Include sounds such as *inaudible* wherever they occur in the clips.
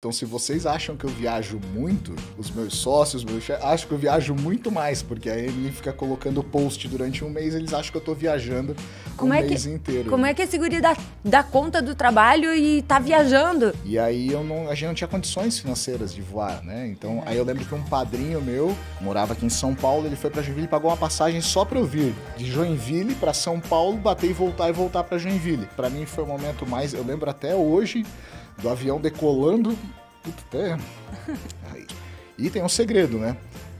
Então, se vocês acham que eu viajo muito, os meus sócios, meus chefes, acham que eu viajo muito mais, porque aí ele fica colocando post durante um mês, eles acham que eu tô viajando o um é mês que, inteiro. Como é que a segurança dá, dá conta do trabalho e tá viajando? E aí eu não, a gente não tinha condições financeiras de voar, né? Então, é. aí eu lembro que um padrinho meu morava aqui em São Paulo, ele foi para Joinville e pagou uma passagem só para eu vir de Joinville para São Paulo, bater e voltar e voltar para Joinville. Para mim foi o momento mais, eu lembro até hoje do avião decolando. Puta, até. Aí. E tem um segredo, né?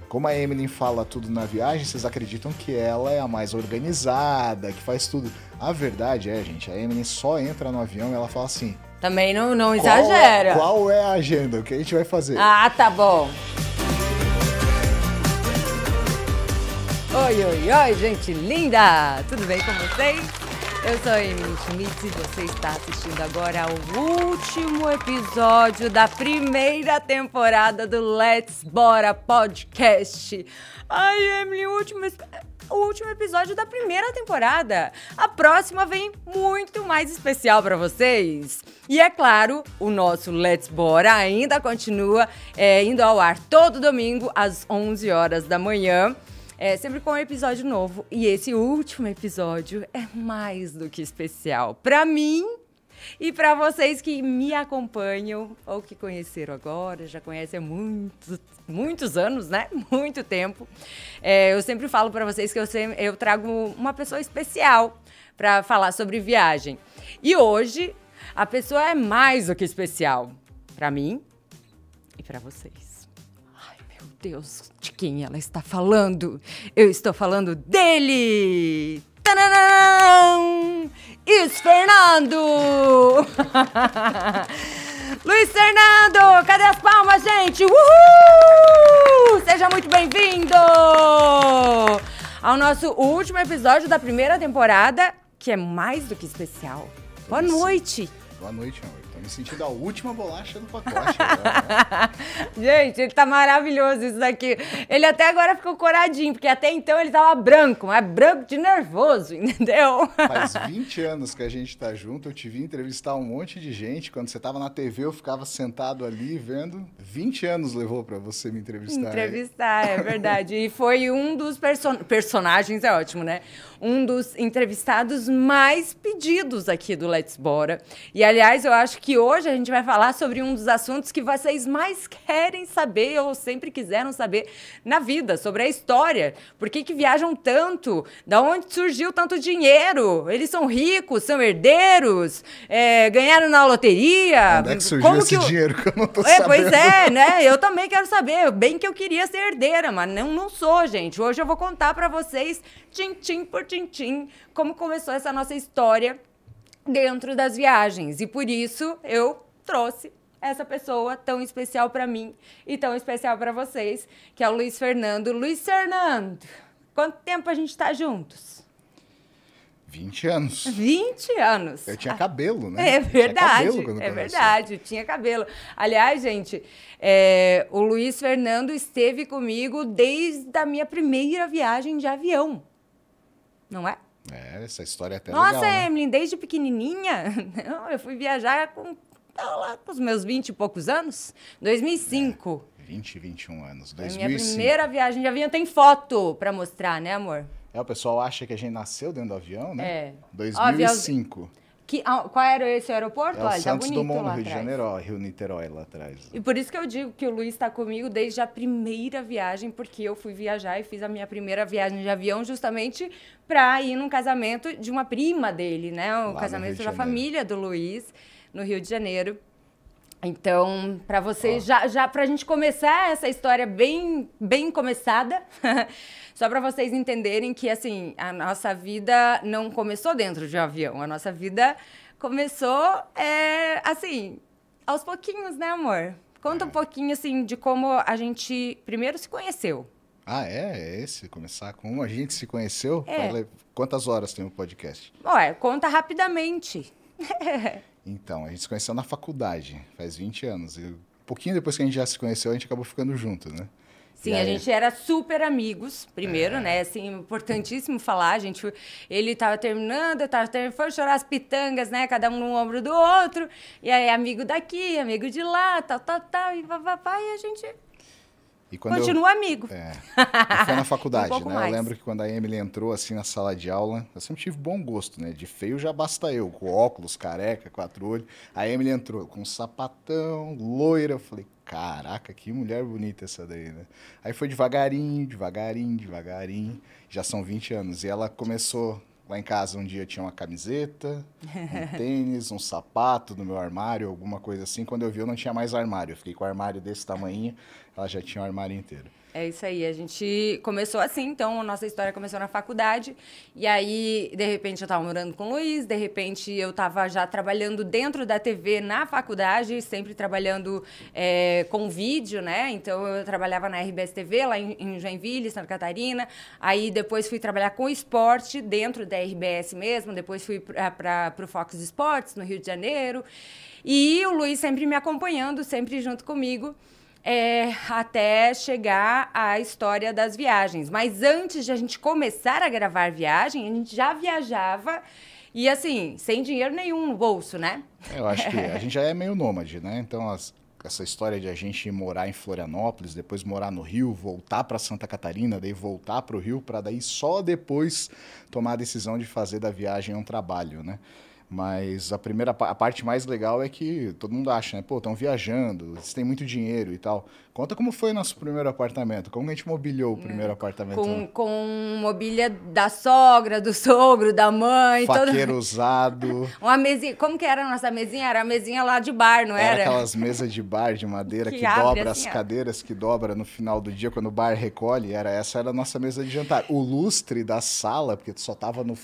Como a Emily fala tudo na viagem, vocês acreditam que ela é a mais organizada, que faz tudo. A verdade é, gente, a Emily só entra no avião e ela fala assim. Também não, não é- exagera. Qual, qual é a agenda? O que a gente vai fazer? Ah, tá bom. Oi, oi, oi, gente linda! Tudo bem com vocês? Eu sou Emily Schmitz e você está assistindo agora ao último episódio da primeira temporada do Let's Bora Podcast. Ai, Emily, o último, o último episódio da primeira temporada. A próxima vem muito mais especial para vocês. E é claro, o nosso Let's Bora ainda continua é, indo ao ar todo domingo às 11 horas da manhã. É, sempre com um episódio novo. E esse último episódio é mais do que especial. Para mim, e para vocês que me acompanham ou que conheceram agora, já conhecem há muitos, muitos anos, né? *laughs* Muito tempo. É, eu sempre falo para vocês que eu, sempre, eu trago uma pessoa especial para falar sobre viagem. E hoje a pessoa é mais do que especial para mim e para vocês. Deus, de quem ela está falando? Eu estou falando dele! Luiz Fernando! *laughs* Luiz Fernando, cadê as palmas, gente? Uhul! Seja muito bem-vindo ao nosso último episódio da primeira temporada, que é mais do que especial. Boa noite! Boa noite, amor me sentindo a última bolacha do pacote. *laughs* Né? Gente, ele tá maravilhoso isso daqui. Ele até agora ficou coradinho, porque até então ele tava branco, mas branco de nervoso, *laughs* entendeu? Faz 20 anos que a gente tá junto, eu te vi entrevistar um monte de gente. Quando você tava na TV, eu ficava sentado ali vendo. 20 anos levou para você me entrevistar. Entrevistar, aí. é verdade. E foi um dos person... personagens, é ótimo, né? Um dos entrevistados mais pedidos aqui do Let's Bora. E aliás, eu acho que hoje a gente vai falar sobre um dos assuntos que vocês mais querem saber ou sempre quiseram saber na vida, sobre a história. Por que, que viajam tanto? Da onde surgiu tanto dinheiro? Eles são ricos, são herdeiros, é, ganharam na loteria. Onde é que surgiu Como esse que eu... dinheiro que eu não tô é, sabendo? Pois é, né? Eu também quero saber. Bem que eu queria ser herdeira, mas não, não sou, gente. Hoje eu vou contar para vocês, tintim por tintim, como começou essa nossa história dentro das viagens. E por isso eu trouxe essa pessoa tão especial para mim e tão especial para vocês, que é o Luiz Fernando. Luiz Fernando, quanto tempo a gente está juntos? 20 anos. 20 anos. Eu tinha cabelo, né? É verdade. é assim. verdade, eu tinha cabelo. Aliás, gente, é, o Luiz Fernando esteve comigo desde a minha primeira viagem de avião. Não é? É, essa história é até Nossa, legal. Nossa, Emily, né? desde pequenininha, *laughs* eu fui viajar com, tá lá, com os meus 20 e poucos anos, 2005. É, 20, 21 anos, 2005. Minha primeira viagem de avião tem foto pra mostrar, né, amor? É, o pessoal acha que a gente nasceu dentro do avião, né? É. 2005. Ó, avião... Que, ah, qual era esse aeroporto? É Olha, tá Santos tá Dumont, no Rio de Janeiro, Rio Niterói lá atrás. E por isso que eu digo que o Luiz está comigo desde a primeira viagem, porque eu fui viajar e fiz a minha primeira viagem de avião justamente para ir num casamento de uma prima dele, né? O lá casamento da família do Luiz, no Rio de Janeiro. Então, para vocês, já, já para a gente começar essa história bem, bem começada, *laughs* só para vocês entenderem que, assim, a nossa vida não começou dentro de um avião, a nossa vida começou, é, assim, aos pouquinhos, né, amor? Conta é. um pouquinho, assim, de como a gente primeiro se conheceu. Ah, é? É esse? Começar com como a gente se conheceu? É. Quantas horas tem o um podcast? Ué, conta rapidamente. *laughs* Então, a gente se conheceu na faculdade, faz 20 anos. E pouquinho depois que a gente já se conheceu, a gente acabou ficando junto, né? Sim, aí... a gente era super amigos, primeiro, é. né? Assim, importantíssimo falar. A gente, ele estava terminando, eu tava terminando, foi chorar as pitangas, né? Cada um no ombro do outro. E aí, amigo daqui, amigo de lá, tal, tal, tal. E papai, a gente e Continua eu, amigo. É, foi na faculdade, *laughs* um né? Mais. Eu lembro que quando a Emily entrou assim na sala de aula, eu sempre tive bom gosto, né? De feio já basta eu, com óculos, careca, quatro olhos. A Emily entrou com um sapatão, loira. Eu falei, caraca, que mulher bonita essa daí, né? Aí foi devagarinho, devagarinho, devagarinho. Já são 20 anos. E ela começou Lá em casa um dia tinha uma camiseta, um *laughs* tênis, um sapato no meu armário, alguma coisa assim. Quando eu vi, eu não tinha mais armário. Eu fiquei com o armário desse tamanho, ela já tinha o armário inteiro. É isso aí. A gente começou assim, então a nossa história começou na faculdade. E aí, de repente, eu tava morando com o Luiz, de repente, eu tava já trabalhando dentro da TV na faculdade, sempre trabalhando é, com vídeo, né? Então eu trabalhava na RBS TV, lá em, em Joinville, Santa Catarina. Aí depois fui trabalhar com esporte dentro da RBS mesmo, depois fui para o Fox Esportes no Rio de Janeiro. E o Luiz sempre me acompanhando, sempre junto comigo é, até chegar à história das viagens. Mas antes de a gente começar a gravar viagem, a gente já viajava e assim, sem dinheiro nenhum no bolso, né? É, eu acho que *laughs* a gente já é meio nômade, né? Então, as, essa história de a gente morar em Florianópolis, depois morar no Rio, voltar para Santa Catarina, daí voltar para o Rio, para daí só depois tomar a decisão de fazer da viagem um trabalho, né? Mas a primeira a parte mais legal é que todo mundo acha, né? Pô, estão viajando, eles têm muito dinheiro e tal. Conta como foi nosso primeiro apartamento, como a gente mobiliou o primeiro apartamento. Com, né? com mobília da sogra, do sogro, da mãe. Faqueiro todo... *laughs* usado. Uma mesinha, como que era a nossa mesinha? Era a mesinha lá de bar, não era? Era aquelas mesas de bar, de madeira, *laughs* que, que dobra assim, as cadeiras, que dobra no final do dia, quando o bar recolhe. Era, essa era a nossa mesa de jantar. O lustre da sala, porque só tava no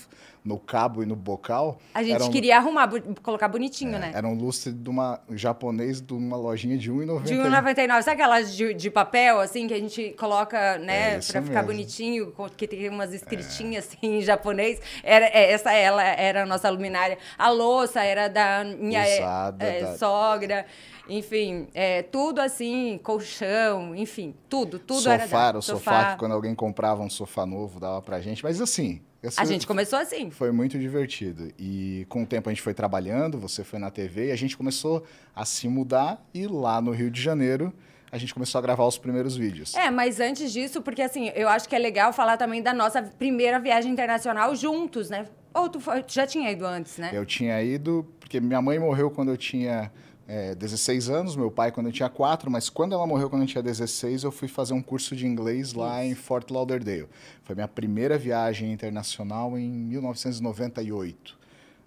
no cabo e no bocal. A gente queria arrumar, colocar bonitinho, é, né? Era um lustre de uma japonês de uma lojinha de 1,99. De 1,99. Sabe aquela de, de papel, assim, que a gente coloca, né, é pra ficar mesmo. bonitinho, que tem umas escritinhas, é. assim, em japonês. Era, é, essa ela era a nossa luminária. A louça era da minha é, Usada, é, da... sogra. Enfim, é, tudo assim, colchão, enfim, tudo, tudo sofá, era o sofá, sofá que quando alguém comprava um sofá novo, dava pra gente. Mas assim, essa a gente começou assim. Foi muito divertido. E com o tempo a gente foi trabalhando, você foi na TV, e a gente começou a se mudar. E lá no Rio de Janeiro, a gente começou a gravar os primeiros vídeos. É, mas antes disso, porque assim, eu acho que é legal falar também da nossa primeira viagem internacional juntos, né? Ou tu foi, já tinha ido antes, né? Eu tinha ido, porque minha mãe morreu quando eu tinha é, 16 anos, meu pai quando eu tinha 4, mas quando ela morreu quando eu tinha 16, eu fui fazer um curso de inglês lá Isso. em Fort Lauderdale. Foi minha primeira viagem internacional em 1998.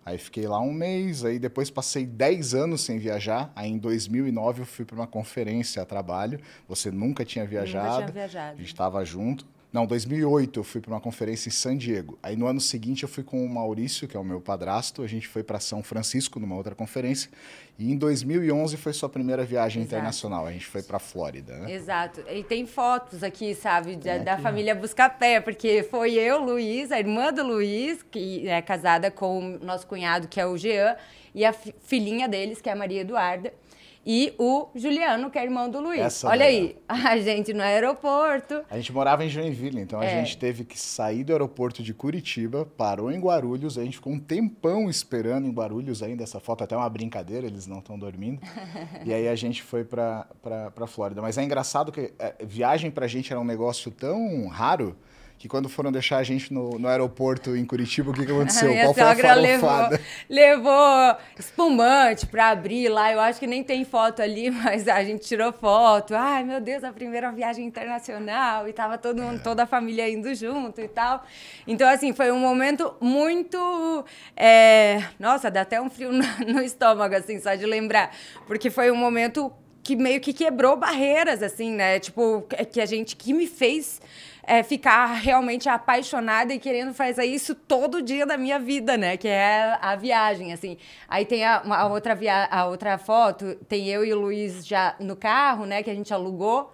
Aí fiquei lá um mês, aí depois passei 10 anos sem viajar. Aí em 2009 eu fui para uma conferência a trabalho. Você nunca tinha viajado. Nunca tinha viajado. A gente estava junto. Não, 2008 eu fui para uma conferência em San Diego. Aí no ano seguinte eu fui com o Maurício, que é o meu padrasto, a gente foi para São Francisco numa outra conferência. E em 2011 foi sua primeira viagem Exato. internacional, a gente foi para Flórida, né? Exato. E tem fotos aqui, sabe, da, é né? da família Buscapé, porque foi eu, Luiz, a irmã do Luiz, que é casada com o nosso cunhado, que é o Jean, e a filhinha deles, que é a Maria Eduarda e o Juliano, que é irmão do Luiz. Essa Olha aí, é. *laughs* a gente no aeroporto. A gente morava em Joinville, então é. a gente teve que sair do aeroporto de Curitiba, parou em Guarulhos, a gente ficou um tempão esperando em Guarulhos ainda. Essa foto é até uma brincadeira, eles não estão dormindo. *laughs* e aí a gente foi para Flórida. Mas é engraçado que é, viagem para a gente era um negócio tão raro que quando foram deixar a gente no, no aeroporto em Curitiba, o que, que aconteceu? *laughs* Qual assim, foi a farofada? Levou, *laughs* levou espumante para abrir lá. Eu acho que nem tem foto ali, *laughs* mas a gente tirou foto. Ai, meu Deus, a primeira viagem internacional. E tava todo mundo, é. toda a família indo junto e tal. Então, assim, foi um momento muito... É... Nossa, dá até um frio no, no estômago, assim, só de lembrar. Porque foi um momento que meio que quebrou barreiras, assim, né? Tipo, que a gente... Que me fez é, ficar realmente apaixonada e querendo fazer isso todo dia da minha vida, né? Que é a viagem, assim. Aí tem a, a outra, via a outra foto, tem eu e o Luiz já no carro, né? Que a gente alugou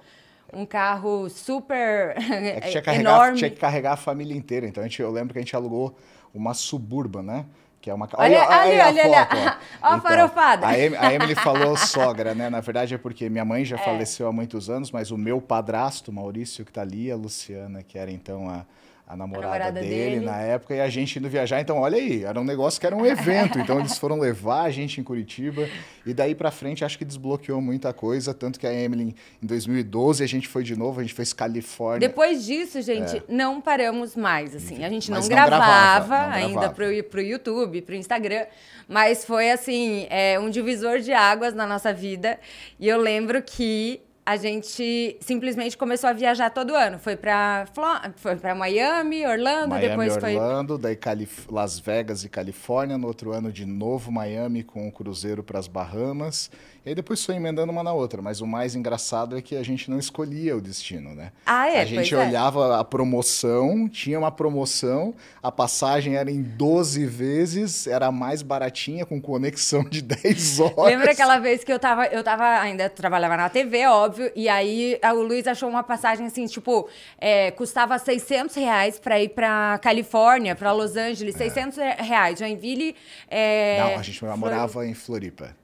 um carro super é que tinha que *laughs* enorme. Tinha que carregar a família inteira. Então a gente, eu lembro que a gente alugou uma Suburban, né? que é uma. Olha, olha, olha, *laughs* olha, a, olha, foto, olha. Ó. Ó então, a farofada. A, em, a Emily *laughs* falou sogra, né? Na verdade é porque minha mãe já é. faleceu há muitos anos, mas o meu padrasto, Maurício, que está ali, a Luciana, que era então a a namorada, a namorada dele, dele, na época e a gente indo viajar. Então, olha aí, era um negócio que era um *laughs* evento. Então, eles foram levar a gente em Curitiba e daí para frente acho que desbloqueou muita coisa. Tanto que a Emily, em 2012, a gente foi de novo, a gente fez Califórnia. Depois disso, gente, é. não paramos mais. assim. A gente não, não, gravava, gravava não ainda Pro, pro YouTube, pro Instagram, mas foi assim, é, um divisor de águas na nossa vida. E eu lembro que a gente simplesmente começou a viajar todo ano. Foi para foi para Miami, Orlando, Miami, depois foi Orlando, daí Calif Las Vegas e Califórnia, no outro ano de novo Miami com o um cruzeiro para as Bahamas e aí depois foi emendando uma na outra. Mas o mais engraçado é que a gente não escolhia o destino, né? Ah, é? A gente pois é. olhava é. a promoção, tinha uma promoção, a passagem era em 12 vezes, era mais baratinha, com conexão de 10 *laughs* horas. Lembra aquela vez que eu tava, eu tava ainda trabalhava na TV, óbvio, e aí o Luiz achou uma passagem assim, tipo, é, custava 600 reais pra ir pra Califórnia, pra Los Angeles, é. 600 reais, Joinville... É, não, a gente morava Flor... em Floripa.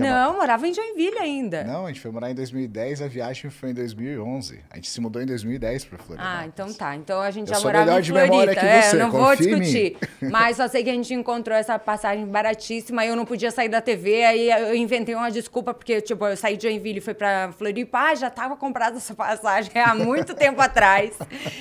Não, morava em Joinville ainda. Não, a gente foi morar em 2010, a viagem foi em 2011. A gente se mudou em 2010 para Florianópolis. Ah, então tá. Então a gente eu já morava em Florianópolis. É, você, eu não vou discutir. *laughs* Mas só sei que a gente encontrou essa passagem baratíssima, eu não podia sair da TV, aí eu inventei uma desculpa porque tipo, eu saí de Joinville e fui para Floripa, ah, já tava comprada essa passagem há muito tempo *laughs* atrás.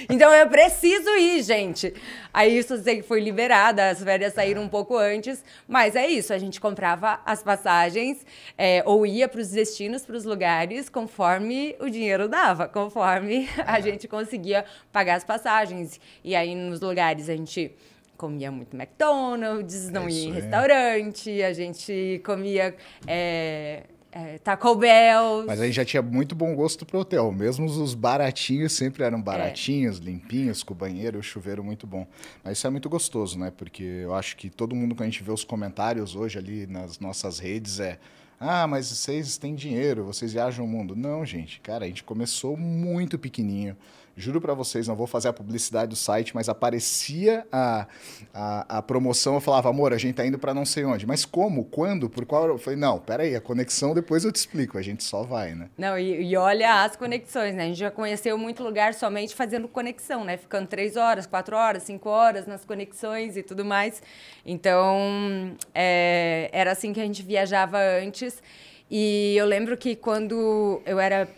Então eu preciso ir, gente. Aí isso sei que foi liberada, as férias saíram um pouco antes, mas é isso, a gente comprava as passagens é, ou ia para os destinos, para os lugares, conforme o dinheiro dava, conforme *laughs* a é. gente conseguia pagar as passagens. E aí nos lugares a gente comia muito McDonald's, não Isso ia em é. restaurante, a gente comia é, é, Taco Bell. Mas aí já tinha muito bom gosto pro hotel. Mesmo os baratinhos sempre eram é. baratinhos, é. limpinhos, com banheiro, o chuveiro muito bom. Mas isso é muito gostoso, né? Porque eu acho que todo mundo, quando a gente vê os comentários hoje ali nas nossas redes, é. Ah, mas vocês têm dinheiro, vocês viajam o mundo. Não, gente, cara, a gente começou muito pequenininho. Juro para vocês, não vou fazer a publicidade do site, mas aparecia a, a, a promoção, eu falava, amor, a gente tá indo para não sei onde. Mas como? Quando? Por qual? Eu falei, não, peraí, a conexão depois eu te explico, a gente só vai, né? Não, e, e olha as conexões, né? A gente já conheceu muito lugar somente fazendo conexão, né? Ficando três horas, quatro horas, cinco horas nas conexões e tudo mais. Então, é, era assim que a gente viajava antes. E eu lembro que quando eu era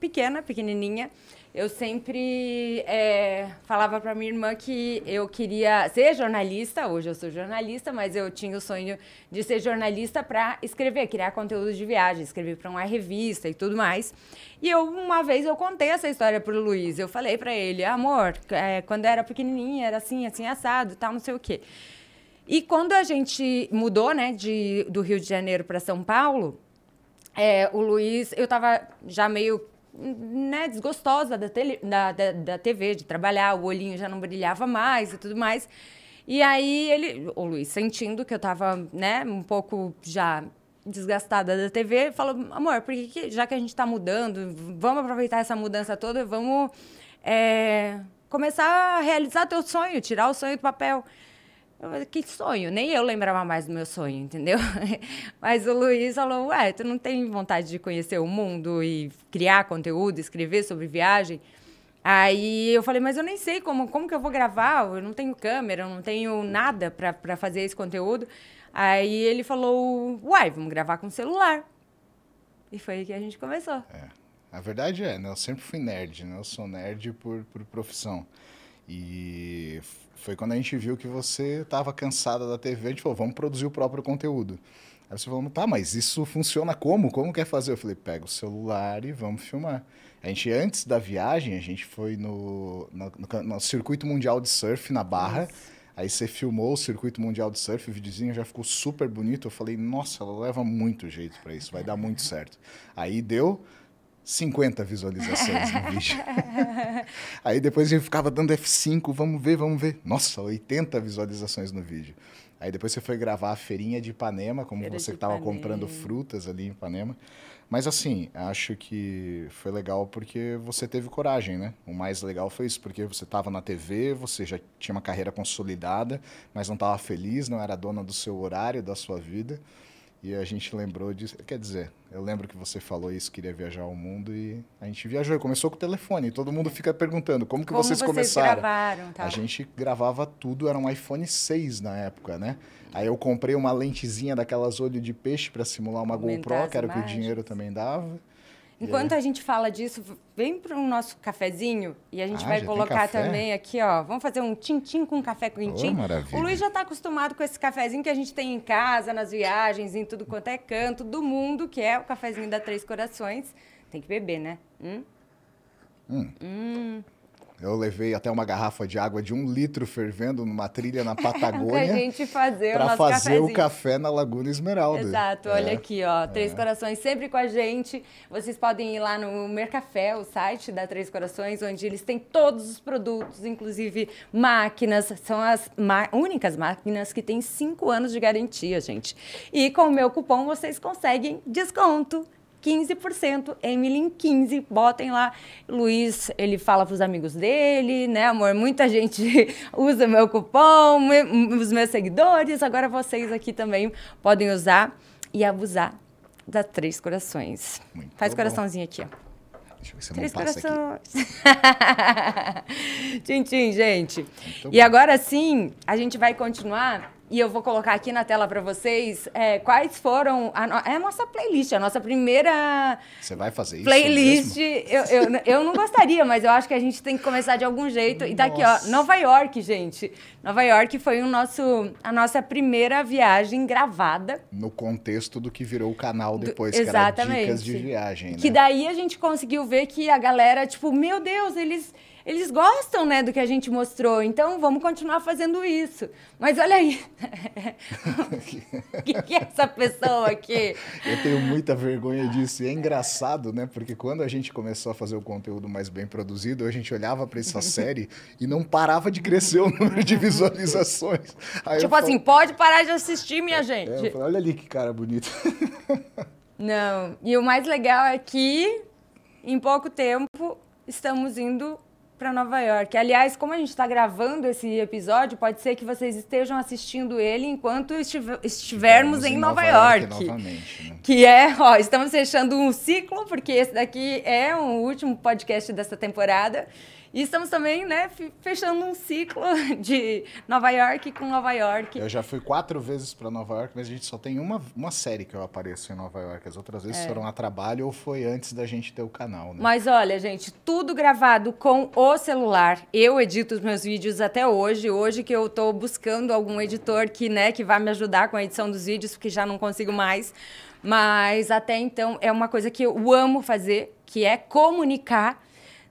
pequena, pequenininha, eu sempre é, falava para minha irmã que eu queria ser jornalista. Hoje eu sou jornalista, mas eu tinha o sonho de ser jornalista para escrever, criar conteúdo de viagem, escrever para uma revista e tudo mais. E eu uma vez eu contei essa história pro Luiz. Eu falei para ele, amor, é, quando eu era pequenininha era assim, assim assado, tal, não sei o quê. E quando a gente mudou, né, de, do Rio de Janeiro para São Paulo, é, o Luiz, eu estava já meio né, desgostosa da, tele, da, da, da TV, de trabalhar, o olhinho já não brilhava mais e tudo mais. E aí ele, o Luiz, sentindo que eu tava, né, um pouco já desgastada da TV, falou: amor, porque que já que a gente tá mudando, vamos aproveitar essa mudança toda, vamos é, começar a realizar teu sonho, tirar o sonho do papel que sonho, nem eu lembrava mais do meu sonho, entendeu? *laughs* Mas o Luiz falou: Ué, tu não tem vontade de conhecer o mundo e criar conteúdo, escrever sobre viagem? Aí eu falei: Mas eu nem sei como, como que eu vou gravar, eu não tenho câmera, eu não tenho nada para fazer esse conteúdo. Aí ele falou: Uai, vamos gravar com celular. E foi aí que a gente começou. É. A verdade é, né? eu sempre fui nerd, né? eu sou nerd por, por profissão. E foi quando a gente viu que você estava cansada da TV, a gente falou, vamos produzir o próprio conteúdo. Aí você falou, tá, mas isso funciona como? Como quer fazer? Eu falei, pega o celular e vamos filmar. A gente, antes da viagem, a gente foi no, no, no, no Circuito Mundial de Surf, na Barra. Nossa. Aí você filmou o Circuito Mundial de Surf, o videozinho já ficou super bonito. Eu falei, nossa, ela leva muito jeito para isso, vai dar muito certo. Aí deu, 50 visualizações no vídeo. *laughs* aí depois eu ficava dando F5, vamos ver, vamos ver. Nossa, 80 visualizações no vídeo. Aí depois você foi gravar a feirinha de Ipanema, como Feira você estava comprando frutas ali em Ipanema. Mas assim, acho que foi legal porque você teve coragem, né? O mais legal foi isso, porque você estava na TV, você já tinha uma carreira consolidada, mas não estava feliz, não era dona do seu horário, da sua vida. E a gente lembrou disso. Quer dizer, eu lembro que você falou isso, queria viajar ao mundo e a gente viajou. Começou com o telefone. Todo mundo fica perguntando como que como vocês, vocês começaram. Gravaram, tá? A gente gravava tudo. Era um iPhone 6 na época, né? Aí eu comprei uma lentezinha daquelas olho de peixe para simular uma Aumentar GoPro, que era o que o dinheiro também dava. Enquanto é. a gente fala disso, vem para o nosso cafezinho e a gente ah, vai colocar também aqui, ó. Vamos fazer um tintim com café quintim. Oh, o Luiz já está acostumado com esse cafezinho que a gente tem em casa, nas viagens, em tudo quanto é canto do mundo, que é o cafezinho da Três Corações. Tem que beber, né? Hum. hum. hum. Eu levei até uma garrafa de água de um litro fervendo numa trilha na *laughs* Patagônia. pra gente fazer pra o nosso fazer o café na Laguna Esmeralda. Exato, é. olha aqui, ó. É. Três é. Corações sempre com a gente. Vocês podem ir lá no Mercafé, o site da Três Corações, onde eles têm todos os produtos, inclusive máquinas. São as únicas máquinas que têm cinco anos de garantia, gente. E com o meu cupom vocês conseguem desconto. 15% Emily 15, botem lá. Luiz, ele fala para os amigos dele, né, amor? Muita gente *laughs* usa meu cupom, os meus seguidores. Agora vocês aqui também podem usar e abusar da Três Corações. Muito Faz bom. coraçãozinho aqui, ó. Deixa eu ver se Três corações. Aqui. *laughs* tchim, tchim, gente. Muito e bom. agora sim, a gente vai continuar e eu vou colocar aqui na tela para vocês é, quais foram. A no... É a nossa playlist, a nossa primeira. Você vai fazer playlist. isso? Playlist. Eu, eu, eu não gostaria, mas eu acho que a gente tem que começar de algum jeito. Tá nossa. E daqui, ó, Nova York, gente. Nova York foi o nosso, a nossa primeira viagem gravada. No contexto do que virou o canal depois, do, exatamente. que era dicas de viagem. Né? Que daí a gente conseguiu ver que a galera, tipo, meu Deus, eles eles gostam, né, do que a gente mostrou. Então, vamos continuar fazendo isso. Mas olha aí. O *laughs* que, que é essa pessoa aqui? Eu tenho muita vergonha disso. E é engraçado, né? Porque quando a gente começou a fazer o conteúdo mais bem produzido, a gente olhava para essa uhum. série e não parava de crescer o número de visualizações. Aí tipo assim, falo... pode parar de assistir, minha é, é, gente. É, falo, olha ali que cara bonito. *laughs* Não, e o mais legal é que em pouco tempo estamos indo para Nova York. Aliás, como a gente está gravando esse episódio, pode ser que vocês estejam assistindo ele enquanto estivermos em, em, Nova, Nova York. York né? Que é, ó, estamos fechando um ciclo, porque esse daqui é o último podcast dessa temporada. E estamos também, né, fechando um ciclo *laughs* de Nova York com Nova York. Eu já fui quatro vezes para Nova York, mas a gente só tem uma, uma série que eu apareço em Nova York. As outras vezes é. foram a trabalho ou foi antes da gente ter o canal, né? Mas olha, gente, tudo gravado com o celular. Eu edito os meus vídeos até hoje. Hoje que eu estou buscando algum editor que, né, que vá me ajudar com a edição dos vídeos, porque já não consigo mais. Mas até então é uma coisa que eu amo fazer, que é comunicar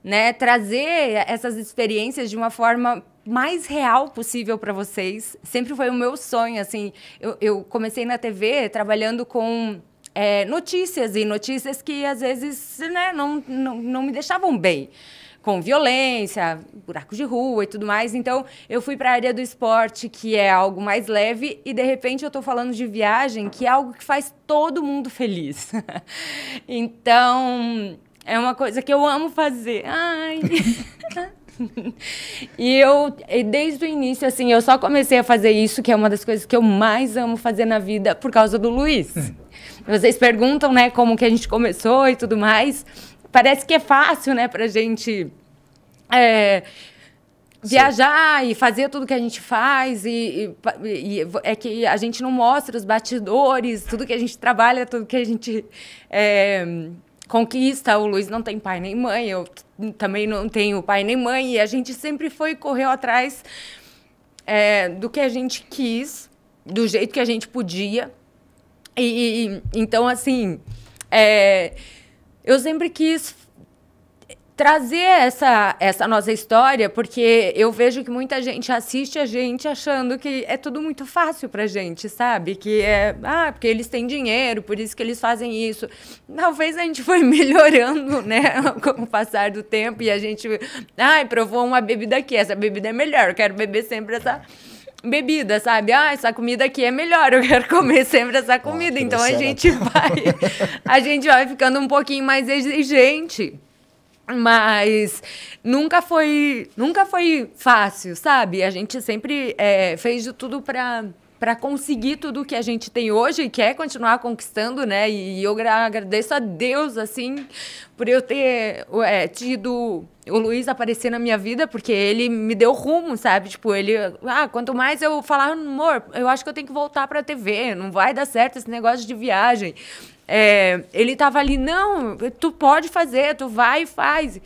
né? Trazer essas experiências de uma forma mais real possível para vocês. Sempre foi o meu sonho, assim. Eu, eu comecei na TV trabalhando com é, notícias e notícias que às vezes né, não, não, não me deixavam bem com violência, buracos de rua e tudo mais. Então, eu fui para a área do esporte, que é algo mais leve, e de repente eu estou falando de viagem, que é algo que faz todo mundo feliz. *laughs* então, é uma coisa que eu amo fazer. Ai. *laughs* e eu, desde o início, assim, eu só comecei a fazer isso, que é uma das coisas que eu mais amo fazer na vida, por causa do Luiz. Hum. Vocês perguntam, né, como que a gente começou e tudo mais. Parece que é fácil, né, pra gente. É, viajar Sim. e fazer tudo que a gente faz e, e, e, é que a gente não mostra os batidores, tudo que a gente trabalha, tudo que a gente é, conquista. O Luiz não tem pai nem mãe, eu também não tenho pai nem mãe. E a gente sempre foi correu atrás é, do que a gente quis, do jeito que a gente podia. E, e então, assim, é, eu sempre quis trazer essa, essa nossa história, porque eu vejo que muita gente assiste a gente achando que é tudo muito fácil pra gente, sabe? Que é, ah, porque eles têm dinheiro, por isso que eles fazem isso. Talvez a gente foi *laughs* melhorando, né, *laughs* com o passar do tempo e a gente, ai, ah, provou uma bebida aqui, essa bebida é melhor, eu quero beber sempre essa bebida, sabe? Ah, essa comida aqui é melhor, eu quero comer sempre essa comida. Ah, então a é gente vai a gente vai ficando um pouquinho mais exigente mas nunca foi, nunca foi fácil, sabe? A gente sempre é, fez de tudo para para conseguir tudo que a gente tem hoje e quer continuar conquistando, né? E eu agradeço a Deus, assim, por eu ter é, tido o Luiz aparecer na minha vida, porque ele me deu rumo, sabe? Tipo, ele. Ah, quanto mais eu falar, amor, eu acho que eu tenho que voltar para a TV, não vai dar certo esse negócio de viagem. É, ele tava ali, não, tu pode fazer, tu vai e faz.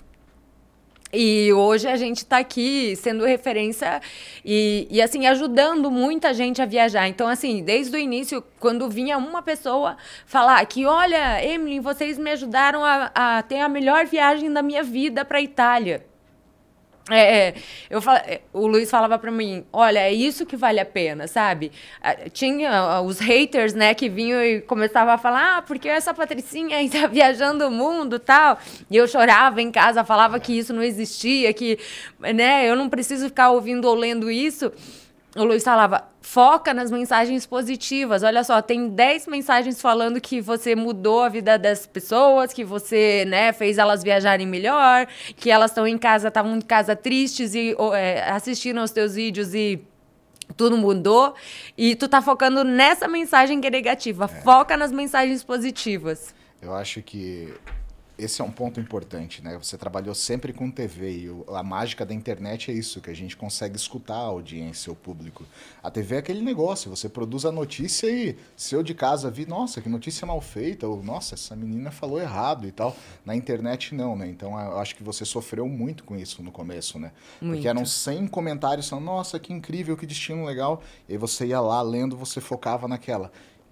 E hoje a gente está aqui sendo referência e, e, assim, ajudando muita gente a viajar. Então, assim, desde o início, quando vinha uma pessoa falar que, olha, Emily, vocês me ajudaram a, a ter a melhor viagem da minha vida para a Itália. É, é, eu fal... É, o Luiz falava para mim, olha, é isso que vale a pena, sabe? Tinha ah, os haters, né, que vinham e começavam a falar, ah, porque essa patricinha está *laughs* viajando o mundo tal. E eu chorava em casa, falava que isso não existia, que, né, eu não preciso ficar ouvindo ou lendo isso o Luiz falava, foca nas mensagens positivas. Olha só, tem 10 mensagens falando que você mudou a vida das pessoas, que você, né, fez elas viajarem melhor, que elas estão em casa, estavam em casa tristes e é, assistindo aos teus vídeos e tudo mudou. E tu tá focando nessa mensagem que é negativa. É. Foca nas mensagens positivas. Eu acho que esse é um ponto importante, né? Você trabalhou sempre com TV e a mágica da internet é isso, que a gente consegue escutar a audiência, o público. A TV é aquele negócio, você produz a notícia e se eu de casa vi, nossa, que notícia mal feita, ou nossa, essa menina falou errado e tal. Na internet não, né? Então eu acho que você sofreu muito com isso no começo, né? Muito. Porque eram 100 comentários falando, nossa, que incrível, que destino legal. E aí você ia lá lendo, você focava naquela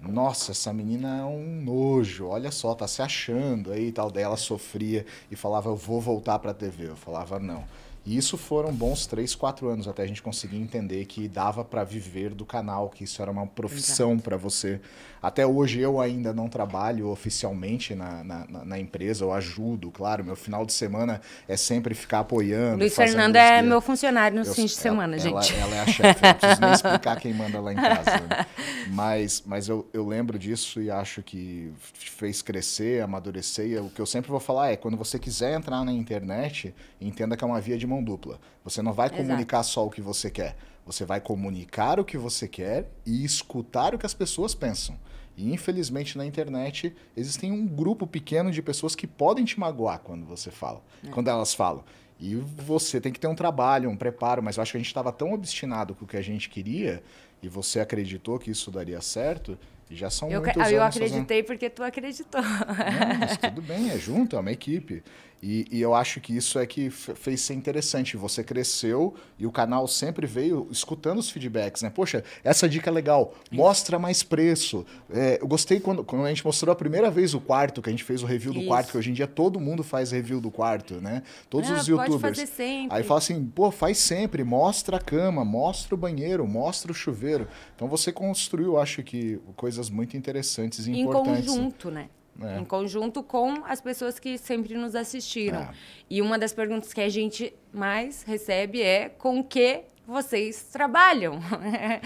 nossa, essa menina é um nojo, olha só, tá se achando aí e tal. Daí ela sofria e falava, eu vou voltar pra TV. Eu falava, não. E isso foram bons três, quatro anos até a gente conseguir entender que dava para viver do canal, que isso era uma profissão para você. Até hoje eu ainda não trabalho oficialmente na, na, na, empresa, eu ajudo, claro. Meu final de semana é sempre ficar apoiando. Luiz Fernando é meu é. funcionário nos fins de é, semana, ela, gente. Ela, ela, é a chefe, não preciso nem explicar quem manda lá em *laughs* casa. Né? Mas, mas eu, eu lembro disso e acho que fez crescer, amadurecer. E o que eu sempre vou falar é: quando você quiser entrar na internet, entenda que é uma via de mão dupla. Você não vai comunicar Exato. só o que você quer. Você vai comunicar o que você quer e escutar o que as pessoas pensam. E infelizmente na internet existem um grupo pequeno de pessoas que podem te magoar quando você fala, é. quando elas falam. E você tem que ter um trabalho, um preparo, mas eu acho que a gente estava tão obstinado com o que a gente queria e você acreditou que isso daria certo, e já são eu, muitos eu anos. Eu acreditei fazendo... porque tu acreditou. Não, mas tudo bem, é junto, é uma equipe. E, e, eu acho que isso é que fez ser interessante. Você cresceu e o canal sempre veio escutando os feedbacks, né? Poxa, essa dica é legal. Mostra mais preço. É, eu gostei quando, quando a gente mostrou a primeira vez o quarto, que a gente fez o review do isso. quarto, que hoje em dia todo mundo faz review do quarto, né? Todos ah, os youtubers. Pode fazer sempre. Aí fala assim, pô, faz sempre. Mostra a cama, mostra o banheiro, mostra o chuveiro. Então você construiu, acho que, coisas muito interessantes e em importantes. Em conjunto, né? É. Em conjunto com as pessoas que sempre nos assistiram. É. E uma das perguntas que a gente mais recebe é com que vocês trabalham.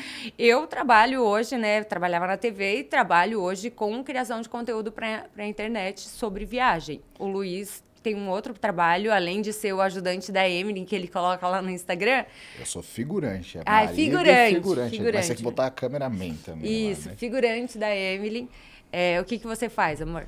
*laughs* eu trabalho hoje, né? Trabalhava na TV e trabalho hoje com criação de conteúdo para a internet sobre viagem. O Luiz tem um outro trabalho, além de ser o ajudante da Emily, que ele coloca lá no Instagram. Eu sou figurante. É ah, figurante, é figurante. figurante. Mas tem que botar a cameraman também. Isso, lá, né? figurante da Emily. É, o que, que você faz, amor?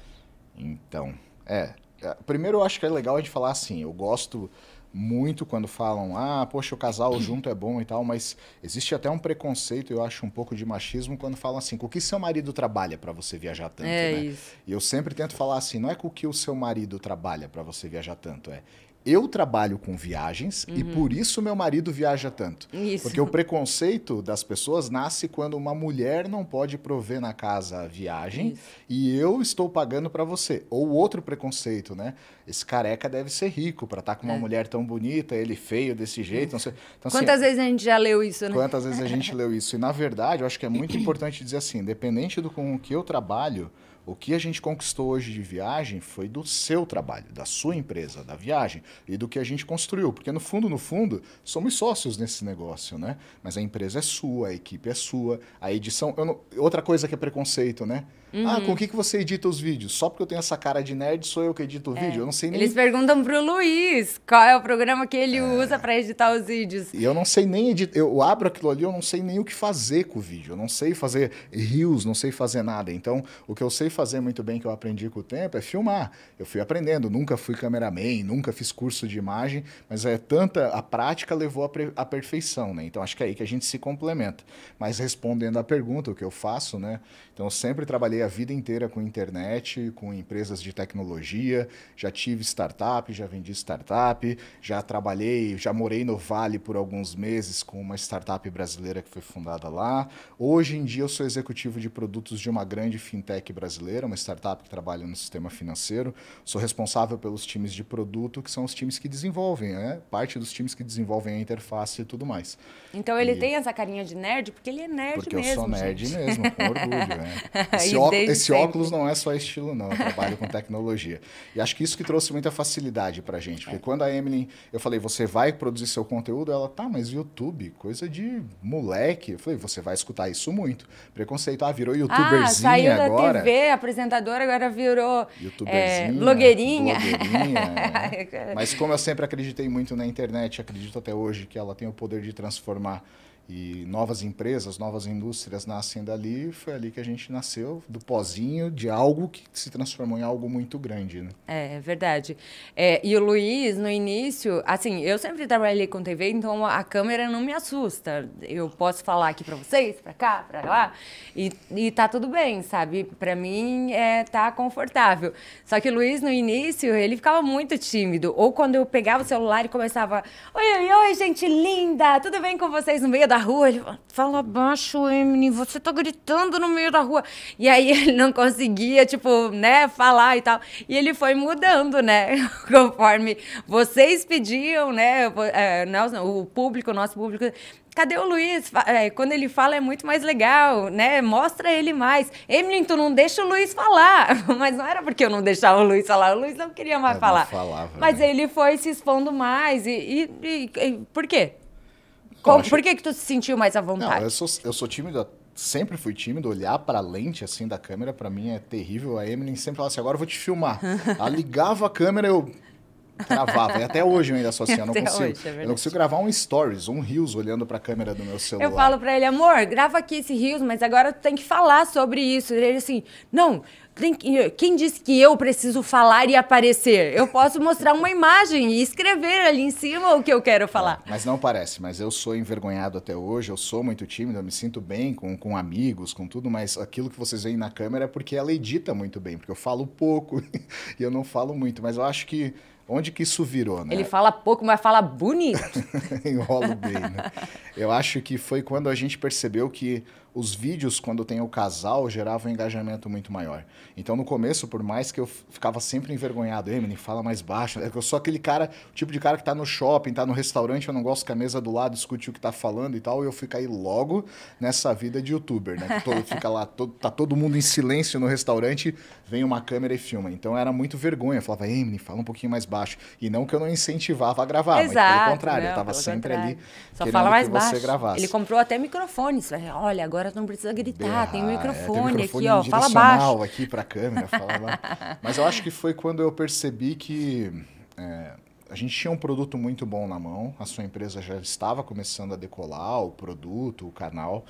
Então, é, é. Primeiro, eu acho que é legal a gente falar assim. Eu gosto muito quando falam, ah, poxa, o casal *clears throat* junto é bom e tal, mas existe até um preconceito, eu acho, um pouco de machismo quando falam assim, com o que seu marido trabalha para você viajar tanto, é né? Isso. E eu sempre tento falar assim, não é com o que o seu marido trabalha para você viajar tanto, é eu trabalho com viagens uhum. e por isso meu marido viaja tanto. Isso. Porque o preconceito das pessoas nasce quando uma mulher não pode prover na casa a viagem isso. e eu estou pagando para você. Ou outro preconceito, né? Esse careca deve ser rico para estar tá com uma é. mulher tão bonita, ele feio desse jeito. Então, assim, quantas assim, vezes a gente já leu isso, né? Quantas vezes a gente leu isso? E na verdade, eu acho que é muito *coughs* importante dizer assim, independente do com que eu trabalho, o que a gente conquistou hoje de viagem foi do seu trabalho, da sua empresa, da viagem e do que a gente construiu. Porque no fundo, no fundo, somos sócios nesse negócio, né? Mas a empresa é sua, a equipe é sua, a edição. Não... Outra coisa que é preconceito, né? Uhum. Ah, com o uhum. que, que você edita os vídeos? Só porque eu tenho essa cara de nerd, sou eu que edito o é. vídeo? Eu não sei nem. Eles perguntam pro Luiz qual é o programa que ele é. usa para editar os vídeos. E eu não sei nem editar. Eu abro aquilo ali, eu não sei nem o que fazer com o vídeo. Eu não sei fazer rios, não sei fazer nada. Então, o que eu sei fazer muito bem, que eu aprendi com o tempo, é filmar. Eu fui aprendendo. Nunca fui cameraman, nunca fiz curso de imagem, mas é tanta. A prática levou à perfeição, né? Então, acho que é aí que a gente se complementa. Mas respondendo à pergunta, o que eu faço, né? Então, eu sempre trabalhei a vida inteira com internet, com empresas de tecnologia, já tive startup, já vendi startup, já trabalhei, já morei no Vale por alguns meses com uma startup brasileira que foi fundada lá. Hoje em dia eu sou executivo de produtos de uma grande fintech brasileira, uma startup que trabalha no sistema financeiro. Sou responsável pelos times de produto, que são os times que desenvolvem, né? Parte dos times que desenvolvem a interface e tudo mais. Então ele e... tem essa carinha de nerd porque ele é nerd porque mesmo. Porque eu sou nerd gente. mesmo, com orgulho. Né? *laughs* Se óculos, esse sempre. óculos não é só estilo, não. Eu trabalho com *laughs* tecnologia. E acho que isso que trouxe muita facilidade pra gente. Porque é. quando a Emily, eu falei, você vai produzir seu conteúdo, ela, tá, mas YouTube, coisa de moleque. Eu falei, você vai escutar isso muito. Preconceito, ah, virou ah, youtuberzinha ah, saiu da agora. TV, apresentadora, agora virou é, blogueirinha. blogueirinha né? *laughs* Mas como eu sempre acreditei muito na internet, acredito até hoje que ela tem o poder de transformar e novas empresas, novas indústrias nascem dali. Foi ali que a gente nasceu, do pozinho, de algo que se transformou em algo muito grande. Né? É, é verdade. É, e o Luiz, no início, assim, eu sempre trabalhei com TV, então a câmera não me assusta. Eu posso falar aqui para vocês, para cá, para lá, e, e tá tudo bem, sabe? Para mim, é, tá confortável. Só que o Luiz, no início, ele ficava muito tímido. Ou quando eu pegava o celular e começava: Oi, oi, oi, gente linda, tudo bem com vocês no meio da da rua, ele fala baixo, Emily, você tá gritando no meio da rua. E aí *laughs* ele não conseguia, tipo, né, falar e tal. E ele foi mudando, né, *laughs* conforme vocês pediam, né, é, o público, o nosso público cadê o Luiz? É, quando ele fala é muito mais legal, né? Mostra ele mais. Emily, tu não deixa o Luiz falar. *laughs* Mas não era porque eu não deixava o Luiz falar, o Luiz não queria mais eu falar. Falava, Mas né? ele foi se expondo mais. E, e, e, e por quê? Como, Por que, que tu se sentiu mais à vontade? Não, eu sou, eu sou tímido, sempre fui tímido. Olhar para a lente assim da câmera, para mim é terrível. A Emily sempre falava assim: agora eu vou te filmar. *laughs* Ela ligava a câmera, eu travava. E até hoje eu ainda sou assim, eu não até consigo. Hoje, é eu não consigo gravar um stories, um reels olhando para a câmera do meu celular. Eu falo para ele, amor, grava aqui esse reels, mas agora tu tem que falar sobre isso. ele assim, não, tem, quem disse que eu preciso falar e aparecer? Eu posso mostrar uma imagem e escrever ali em cima o que eu quero falar. É, mas não parece, mas eu sou envergonhado até hoje, eu sou muito tímido, eu me sinto bem com, com amigos, com tudo, mas aquilo que vocês veem na câmera é porque ela edita muito bem, porque eu falo pouco *laughs* e eu não falo muito, mas eu acho que Onde que isso virou, né? Ele fala pouco, mas fala bonito. *laughs* Enrolo bem, né? Eu acho que foi quando a gente percebeu que os vídeos, quando tem o casal, geravam um engajamento muito maior. Então, no começo, por mais que eu ficava sempre envergonhado, Emily fala mais baixo. É eu sou aquele cara, o tipo de cara que tá no shopping, tá no restaurante, eu não gosto que a mesa do lado escute o que tá falando e tal, e eu fico aí logo nessa vida de youtuber, né? Que todo, fica lá, todo, tá todo mundo em silêncio no restaurante, vem uma câmera e filma. Então, era muito vergonha. Eu falava, Emily fala um pouquinho mais baixo. E não que eu não incentivava a gravar, Exato, mas pelo contrário, não, eu tava sempre contrário. ali. Só fala mais baixo. Gravasse. Ele comprou até microfones. Olha, agora agora tu não precisa gritar, tem um microfone, é, tem microfone aqui, ó, fala baixo. aqui para a câmera, fala lá. *laughs* Mas eu acho que foi quando eu percebi que é, a gente tinha um produto muito bom na mão, a sua empresa já estava começando a decolar, o produto, o canal,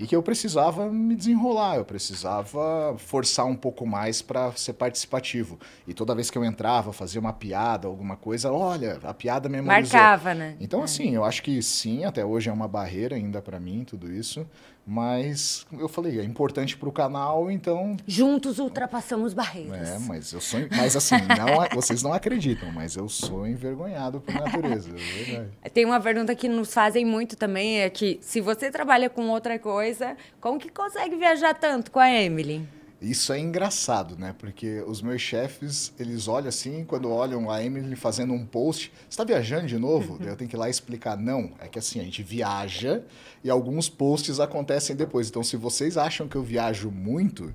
e que eu precisava me desenrolar, eu precisava forçar um pouco mais para ser participativo. E toda vez que eu entrava, fazia uma piada, alguma coisa, olha, a piada memorizou. Marcava, né? Então, é. assim, eu acho que sim, até hoje é uma barreira ainda para mim tudo isso, mas eu falei, é importante para o canal, então. Juntos ultrapassamos barreiras. É, mas eu sou. Mas assim, não, vocês não acreditam, mas eu sou envergonhado por natureza. É verdade. Tem uma pergunta que nos fazem muito também: é que se você trabalha com outra coisa, como que consegue viajar tanto com a Emily? Isso é engraçado, né? Porque os meus chefes, eles olham assim, quando olham a Emily fazendo um post, você está viajando de novo? eu tenho que ir lá explicar. Não, é que assim, a gente viaja e alguns posts acontecem depois. Então, se vocês acham que eu viajo muito,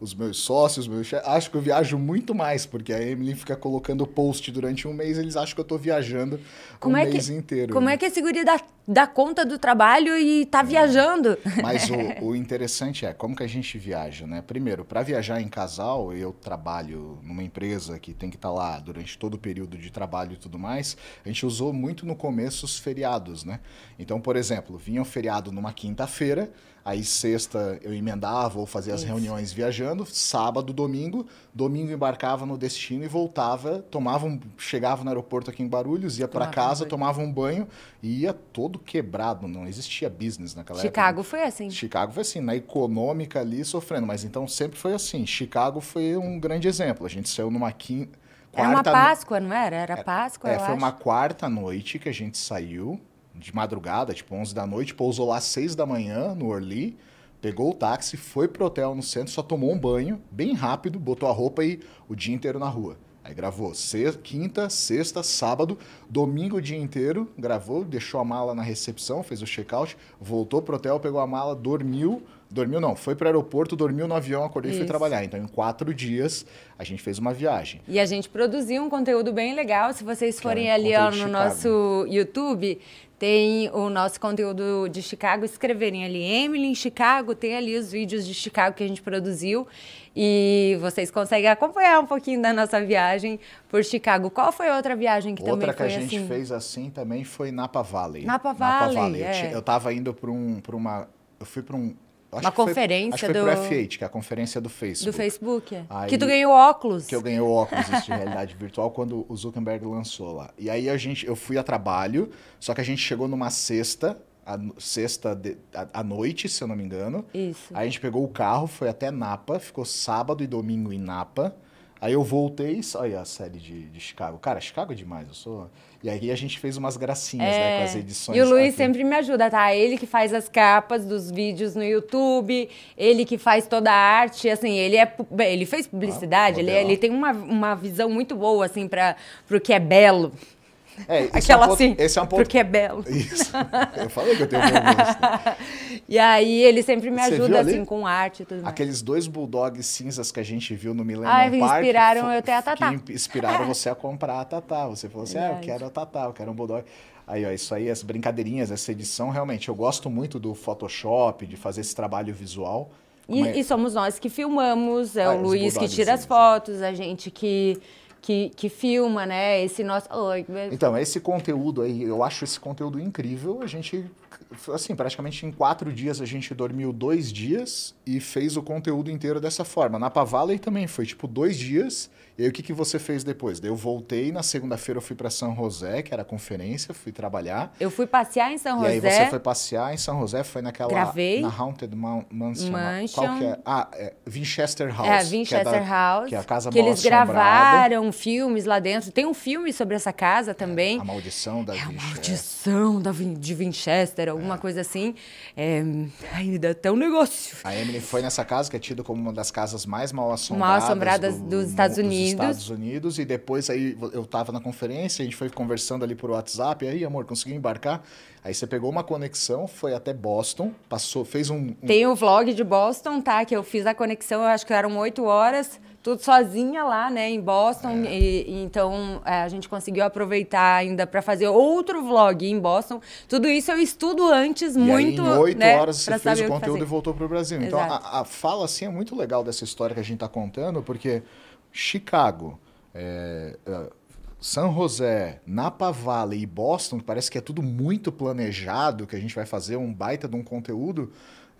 os meus sócios, meus chefes, que eu viajo muito mais, porque a Emily fica colocando post durante um mês, eles acham que eu tô viajando o um é mês que, inteiro. Como né? é que a segurança dá, dá conta do trabalho e tá é. viajando? Mas o, *laughs* o, interessante é como que a gente viaja, né? Primeiro, para viajar em casal, eu trabalho numa empresa que tem que estar tá lá durante todo o período de trabalho e tudo mais, a gente usou muito no começo os feriados, né? Então, por exemplo, vinha um feriado numa quinta-feira, Aí sexta eu emendava ou fazia as reuniões viajando, sábado, domingo, domingo embarcava no destino e voltava, tomava um, chegava no aeroporto aqui em Barulhos, ia para casa, um tomava um banho e ia todo quebrado, não existia business naquela Chicago época. Chicago foi assim. Chicago foi assim, na econômica ali sofrendo, mas então sempre foi assim. Chicago foi um grande exemplo. A gente saiu numa quinta Quarta era uma Páscoa, no... não era? Era é, Páscoa, É, foi acho. uma quarta noite que a gente saiu de madrugada, tipo 11 da noite, pousou lá às 6 da manhã no Orly, pegou o táxi, foi pro hotel no centro, só tomou um banho, bem rápido, botou a roupa e o dia inteiro na rua. Aí gravou sexta, quinta, sexta, sábado, domingo o dia inteiro, gravou, deixou a mala na recepção, fez o check-out, voltou pro hotel, pegou a mala, dormiu, Dormiu não, foi para o aeroporto, dormiu no avião, acordei e fui trabalhar. Então, em quatro dias, a gente fez uma viagem. E a gente produziu um conteúdo bem legal. Se vocês forem é ali ó, no nosso YouTube, tem o nosso conteúdo de Chicago, escreverem ali Emily em Chicago, tem ali os vídeos de Chicago que a gente produziu e vocês conseguem acompanhar um pouquinho da nossa viagem por Chicago. Qual foi a outra viagem que outra também foi Outra que a gente assim? fez assim também foi Napa Valley. Napa Valley, Napa Valley. É. Eu, estava indo para um, uma... Eu fui para um uma conferência foi, acho do... que foi pro F8, que é a conferência do Facebook. Do Facebook, é. Aí, que tu ganhou óculos. Que eu ganhei óculos de realidade *laughs* virtual quando o Zuckerberg lançou lá. E aí a gente, eu fui a trabalho, só que a gente chegou numa sexta, a, sexta à noite, se eu não me engano. Isso. Aí a gente pegou o carro, foi até Napa, ficou sábado e domingo em Napa. Aí eu voltei, olha a série de, de Chicago. Cara, Chicago é demais, eu sou. E aí a gente fez umas gracinhas, é. né, com as é. edições. E o Luiz aqui. sempre me ajuda, tá? Ele que faz as capas dos vídeos no YouTube, ele que faz toda a arte, assim, ele é ele fez ah, publicidade, ah, ele, é, ele tem uma, uma visão muito boa assim para pro que é belo. É, Aquela é um assim, é um ponto... porque é belo. Isso. *laughs* Eu falei que eu tenho um bom gosto. e aí ele sempre me ajuda assim com arte e tudo mais. Aqueles dois bulldogs cinzas que a gente viu no Milan ah, Park. inspiraram eu ter a Tatá. Que inspiraram você a comprar a Tatá. Você falou assim, ah, eu quero a Tatá, eu quero um bulldog. Aí, ó, isso aí, as brincadeirinhas, essa edição, realmente, eu gosto muito do Photoshop, de fazer esse trabalho visual. E, é? e somos nós que filmamos, é ah, o Luiz que tira as fotos, a gente que que, que filma, né? Esse nosso. Oi, então, esse conteúdo aí, eu acho esse conteúdo incrível. A gente, assim, praticamente em quatro dias a gente dormiu dois dias e fez o conteúdo inteiro dessa forma. Na Pavala também foi tipo dois dias e aí, o que, que você fez depois? Eu voltei, na segunda-feira eu fui para São José, que era a conferência, fui trabalhar. Eu fui passear em São José. E aí você foi passear em São José, foi naquela... Gravei. Na Haunted Mansion. Mansion. Qual que é? Ah, é Winchester é, House. É, Winchester que é da, House. Que é a casa mal-assombrada. Que eles gravaram filmes lá dentro. Tem um filme sobre essa casa também. É, a Maldição da é, Winchester. A Maldição da, de Winchester, alguma é. coisa assim. É, ai, dá um negócio. A Emily foi nessa casa, que é tida como uma das casas mais mal assombradas, mal assombradas do, dos Estados Unidos. Estados Unidos. E depois aí eu estava na conferência, a gente foi conversando ali por WhatsApp. E aí, amor, conseguiu embarcar? Aí você pegou uma conexão, foi até Boston, passou, fez um, um... Tem o vlog de Boston, tá? Que eu fiz a conexão, eu acho que eram oito horas, tudo sozinha lá, né, em Boston. É. E, e, então é, a gente conseguiu aproveitar ainda para fazer outro vlog em Boston. Tudo isso eu estudo antes, e muito. Aí, em oito né, horas você fez o conteúdo e voltou para o Brasil. Exato. Então a, a fala assim é muito legal dessa história que a gente está contando, porque Chicago, é, uh, San José, Napa Valley e Boston, parece que é tudo muito planejado, que a gente vai fazer um baita de um conteúdo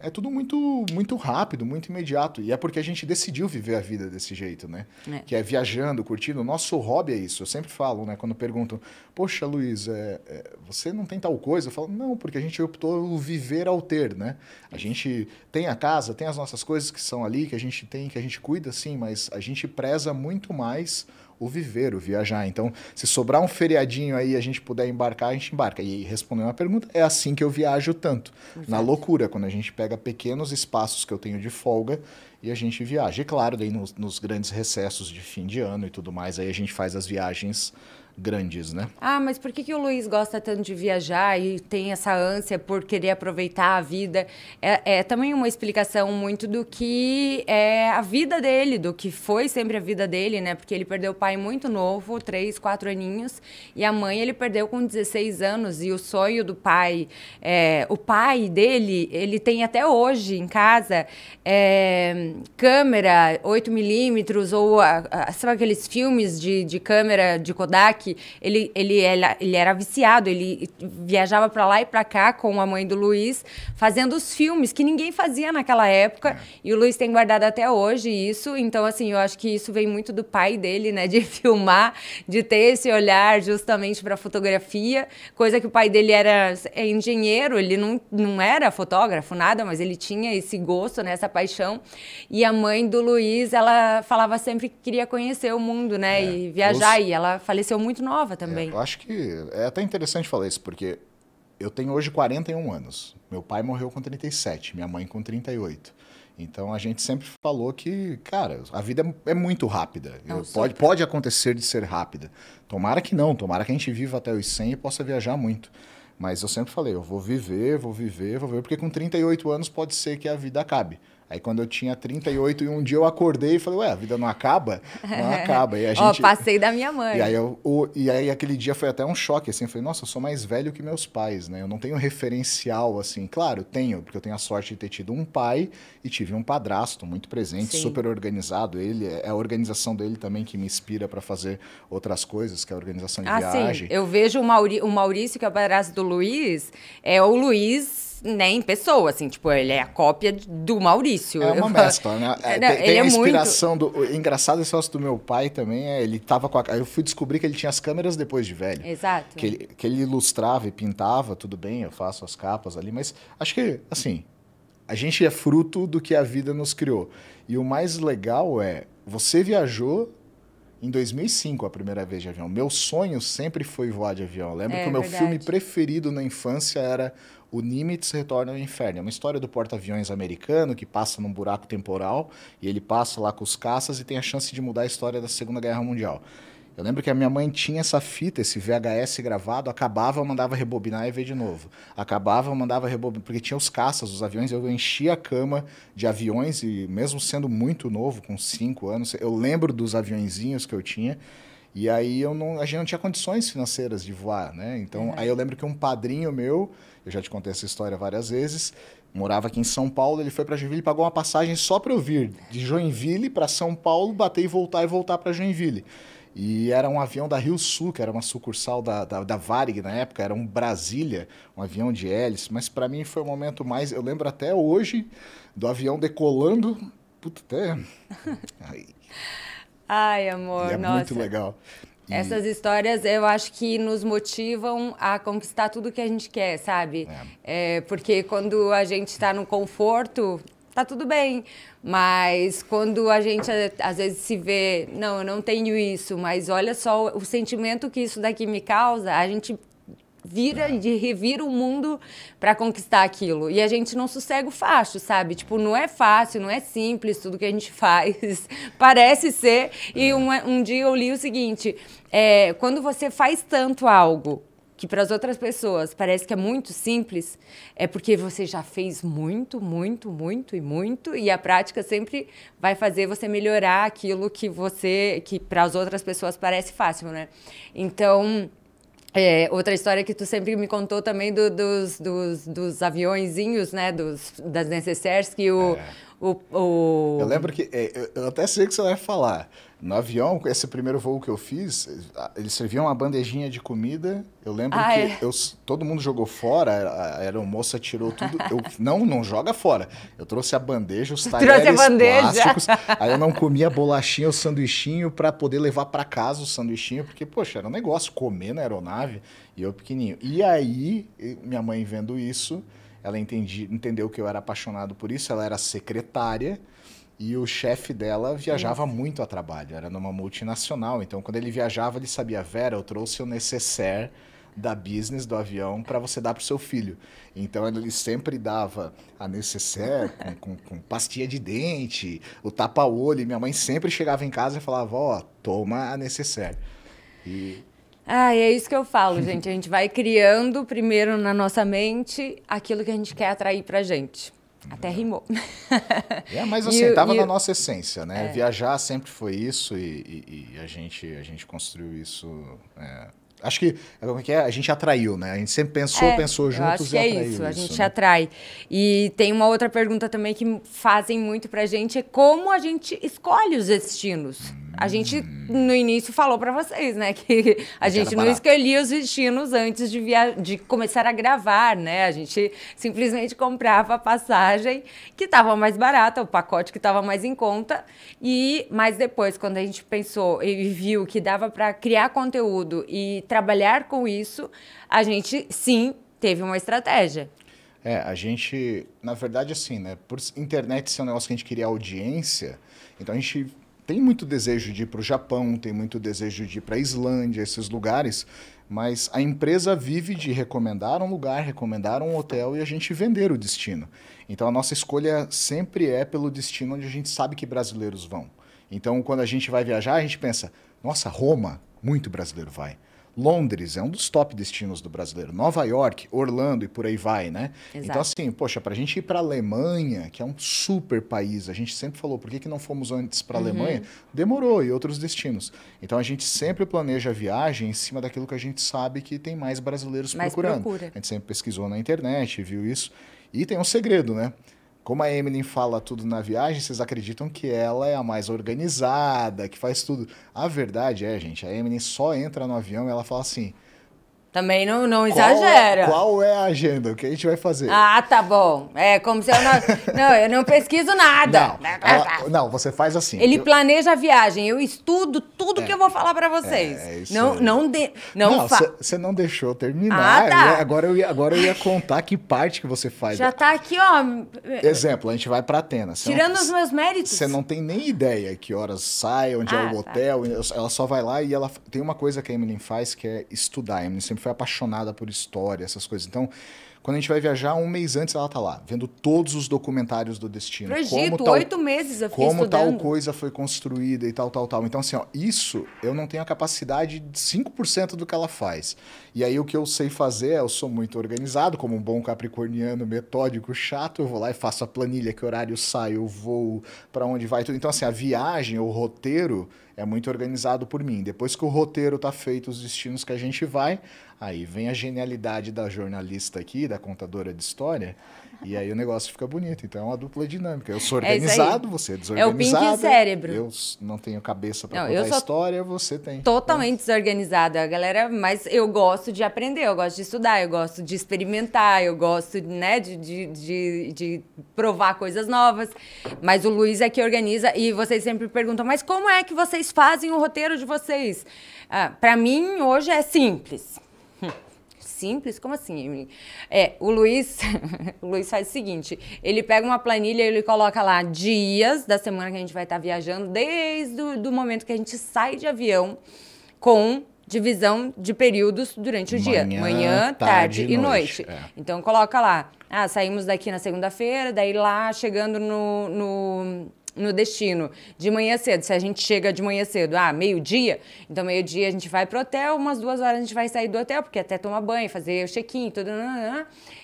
é tudo muito, muito rápido, muito imediato. E é porque a gente decidiu viver a vida desse jeito, né? É. Que é viajando, curtindo. O nosso hobby é isso. Eu sempre falo, né? Quando perguntam, poxa, Luiz, é, é, você não tem tal coisa? Eu falo, não, porque a gente optou viver ao ter, né? A gente tem a casa, tem as nossas coisas que são ali, que a gente tem, que a gente cuida, sim, mas a gente preza muito mais o viver, o viajar. Então, se sobrar um feriadinho aí e a gente puder embarcar, a gente embarca. E respondendo a pergunta, é assim que eu viajo tanto. Exato. Na loucura, quando a gente pega pequenos espaços que eu tenho de folga e a gente viaja. E claro, daí nos, nos grandes recessos de fim de ano e tudo mais, aí a gente faz as viagens grandes, né? Ah, mas por que, que o Luiz gosta tanto de viajar e tem essa ânsia por querer aproveitar a vida? É, é também uma explicação muito do que é a vida dele, do que foi sempre a vida dele, né? Porque ele perdeu o pai muito novo, três, quatro aninhos, e a mãe ele perdeu com 16 anos. E o sonho do pai, é, o pai dele, ele tem até hoje em casa é, câmera 8 milímetros ou a, a, sabe aqueles filmes de, de câmera de Kodak Iraque. Ele, ele, era, ele era viciado, ele viajava para lá e para cá com a mãe do Luiz, fazendo os filmes que ninguém fazia naquela época. É. E o Luiz tem guardado até hoje isso. Então, assim, eu acho que isso vem muito do pai dele, né? De *laughs* filmar, de ter esse olhar justamente para fotografia, coisa que o pai dele era é, engenheiro, ele não, não era fotógrafo, nada, mas ele tinha esse gosto, né? Essa paixão. E a mãe do Luiz, ela falava sempre que queria conhecer o mundo, né? É. E viajar. Os... E ela faleceu muito muito nova é, também. É, eu acho que é até interessante falar isso, porque eu tenho hoje 41 anos. Meu pai morreu com 37, minha mãe com 38. Então a gente sempre falou que, cara, a vida é muito rápida. Não, é pode, pode acontecer de ser rápida. Tomara que não, tomara que a gente viva até os 100 e possa viajar muito. Mas eu sempre falei, eu vou viver, vou viver, vou viver, porque com 38 anos pode ser que a vida acabe. Aí quando eu tinha 38 e um dia eu acordei e falei, ué, a vida não acaba? Não *laughs* acaba. E a gente... Ó, passei da minha mãe. E aí, eu, o, e aí aquele dia foi até um choque, assim, eu falei, nossa, eu sou mais velho que meus pais, né? Eu não tenho referencial, assim. Claro, tenho, porque eu tenho a sorte de ter tido um pai e tive um padrasto muito presente, Sim. super organizado. Ele, é, é a organização dele também que me inspira para fazer outras coisas, que é a organização de ah, viagem. Sim. Eu vejo o, Mauri, o Maurício, que é o padrasto do Luiz, é o Luiz né, em pessoa, assim, tipo, ele é a cópia do Maurício. É uma mescla, né? *laughs* É, tem, ele tem é a inspiração muito... do. engraçado esse negócio do meu pai também, é, ele tava com a. Eu fui descobrir que ele tinha as câmeras depois de velho. Exato. Que ele, que ele ilustrava e pintava, tudo bem, eu faço as capas ali, mas acho que, assim, a gente é fruto do que a vida nos criou. E o mais legal é, você viajou em 2005 a primeira vez de avião. Meu sonho sempre foi voar de avião. Eu lembro é, que o meu verdade. filme preferido na infância era o Nimitz retorna ao inferno. É uma história do porta-aviões americano que passa num buraco temporal e ele passa lá com os caças e tem a chance de mudar a história da Segunda Guerra Mundial. Eu lembro que a minha mãe tinha essa fita, esse VHS gravado, acabava, mandava rebobinar e ver de novo. Acabava, mandava rebobinar, porque tinha os caças, os aviões, eu enchia a cama de aviões e mesmo sendo muito novo, com cinco anos, eu lembro dos aviõezinhos que eu tinha. E aí eu não, a gente não tinha condições financeiras de voar, né? Então, é. aí eu lembro que um padrinho meu eu já te contei essa história várias vezes. Morava aqui em São Paulo, ele foi para Joinville e pagou uma passagem só para eu vir de Joinville para São Paulo, bater e voltar e voltar para Joinville. E era um avião da Rio Sul, que era uma sucursal da, da, da, Varig na época, era um Brasília, um avião de hélice. Mas para mim foi o um momento mais. Eu lembro até hoje do avião decolando. Puta, até. Ai, *laughs* Ai amor, e é nossa. muito legal. Essas histórias eu acho que nos motivam a conquistar tudo que a gente quer, sabe? É. É, porque quando a gente está no conforto, tá tudo bem. Mas quando a gente às vezes se vê, não, eu não tenho isso, mas olha só o sentimento que isso daqui me causa, a gente vira de revira o mundo para conquistar aquilo. E a gente não sossega o facho, sabe? Tipo, não é fácil, não é simples tudo que a gente *laughs* faz. Parece ser. E é. um, um dia eu li o seguinte: é, quando você faz tanto algo que para as outras pessoas parece que é muito simples, é porque você já fez muito, muito, muito e muito, e a prática sempre vai fazer você melhorar aquilo que você que para as outras pessoas parece fácil, né? Então, é, outra história que tu sempre me contou também do, dos, dos, dos aviõezinhos, né? Dos, das necessaires que o, é. o, o, Eu lembro que. É, eu até sei o que você vai falar. No avião, esse primeiro voo que eu fiz, eles serviam uma bandejinha de comida. Eu lembro ah, que é. eu, todo mundo jogou fora, a aeromoça tirou tudo. Eu, não, não joga fora. Eu trouxe a bandeja, os *laughs* talheres plásticos. Aí eu não comia a bolachinha, o sanduichinho, para poder levar para casa o sanduichinho, porque, poxa, era um negócio comer na aeronave e eu pequenininho. E aí, minha mãe vendo isso, ela entendi, entendeu que eu era apaixonado por isso, ela era secretária. E o chefe dela viajava uhum. muito a trabalho, era numa multinacional. Então, quando ele viajava, ele sabia: Vera, eu trouxe o necessaire da business do avião para você dar para o seu filho. Então ele sempre dava a necessaire com, *laughs* com, com pastilha de dente, o tapa-olho. Minha mãe sempre chegava em casa e falava: Ó, oh, toma a necessaire. E... Ah, é isso que eu falo, gente. A gente vai criando primeiro na nossa mente aquilo que a gente quer atrair para gente. Até rimou. É, mas *laughs* estava assim, na nossa essência, né? É. Viajar sempre foi isso e, e, e, a, gente, a gente construiu isso é, Acho que, como é que é? A gente atraiu, né? A gente sempre pensou, é, pensou juntos e é atraiu. É isso, isso, a gente né? atrai. E tem uma outra pergunta também que fazem muito pra gente é como a gente escolhe os destinos. A gente no início falou para vocês, né, *laughs* que a gente não escolhia os destinos antes de via de começar a gravar, né? A gente simplesmente comprava a passagem que estava mais barata, o pacote que estava mais em conta e mas depois quando a gente pensou e viu que dava para criar conteúdo e trabalhar com isso, a gente sim teve uma estratégia. É, a gente, na verdade, assim, né? Por internet ser um negócio que a gente queria audiência, então a gente tem muito desejo de ir para o Japão, tem muito desejo de ir para a Islândia, esses lugares, mas a empresa vive de recomendar um lugar, recomendar um hotel e a gente vender o destino. Então a nossa escolha sempre é pelo destino onde a gente sabe que brasileiros vão. Então quando a gente vai viajar, a gente pensa: nossa, Roma, muito brasileiro vai. Londres é um dos top destinos do brasileiro. Nova York, Orlando e por aí vai, né? Então, Exato. Então, assim, poxa, para a gente ir para a Alemanha, que é um super país, a gente sempre falou, por que, que não fomos antes para a uhum. Alemanha? Demorou e outros destinos. Então, a gente sempre planeja a viagem em cima daquilo que a gente sabe que tem mais brasileiros mais procurando. Procura. A gente sempre pesquisou na internet, viu isso. E tem um segredo, né? Como a Emily fala tudo na viagem, vocês acreditam que ela é a mais organizada, que faz tudo. A verdade é, gente, a Emily só entra no avião e ela fala assim: também não, não é- exagera. Qual, qual é a agenda? O que a gente vai fazer? Ah, tá bom. É como se eu não. *laughs* não, eu não pesquiso nada. Não, ela, tá, tá. não você faz assim. Ele eu... planeja a viagem, eu estudo tudo é, que eu vou falar para vocês. É, é, isso não, aí. não, de, não, Você não, não, deixou terminar. Ah, tá. eu, agora, eu ia, agora eu ia contar que parte que você faz. Já tá aqui, ó. Exemplo, a gente vai para Atenas. Tirando não, os meus méritos. Você não tem nem ideia que horas sai, onde é ah, é o tá. hotel. Tá. Ela só vai lá e ela. Tem uma coisa que a Emily faz que é estudar. A Emily sempre sempre foi apaixonada por história, essas coisas. Então, quando a gente vai viajar, um mês antes ela tá lá, vendo todos os documentários do destino. Egito, como tal, oito meses eu Como tal coisa foi construída e tal, tal, tal. Então, assim, ó, isso eu não tenho a capacidade de 5% do que ela faz. E aí o que eu sei fazer é, eu sou muito organizado, como um bom capricorniano, metódico, chato, eu vou lá e faço a planilha, que horário sai eu vou, para onde vai, tudo. Então, assim, a viagem, o roteiro é muito organizado por mim. Depois que o roteiro tá feito, os destinos que a gente vai, Aí vem a genialidade da jornalista aqui, da contadora de história, e aí o negócio fica bonito. Então é uma dupla dinâmica. Eu sou é organizado, é você é desorganizado. É o pink cérebro. Eu não tenho cabeça para contar história, você tem. Totalmente é. desorganizado, a galera, mas eu gosto de aprender, eu gosto de estudar, eu gosto de experimentar, eu gosto, né, de, de, de, de provar coisas novas. Mas o Luiz é que organiza e vocês sempre perguntam: "Mas como é que vocês fazem o roteiro de vocês?" Ah, para mim hoje é simples simples? Como assim, Emily? É, o Luiz, *laughs* o Luiz faz o seguinte: ele pega uma planilha e ele coloca lá dias da semana que a gente vai estar tá viajando, desde o momento que a gente sai de avião com divisão de períodos durante o Manhã, dia. Manhã, tarde, tarde e noite. noite. É. Então coloca lá. Ah, saímos daqui na segunda-feira, daí lá chegando no, no no destino de manhã cedo, se a gente chega de manhã cedo, ah, meio-dia, então meio-dia a gente vai pro hotel, umas duas horas a gente vai sair do hotel, porque até tomar banho, fazer o check-in, tudo.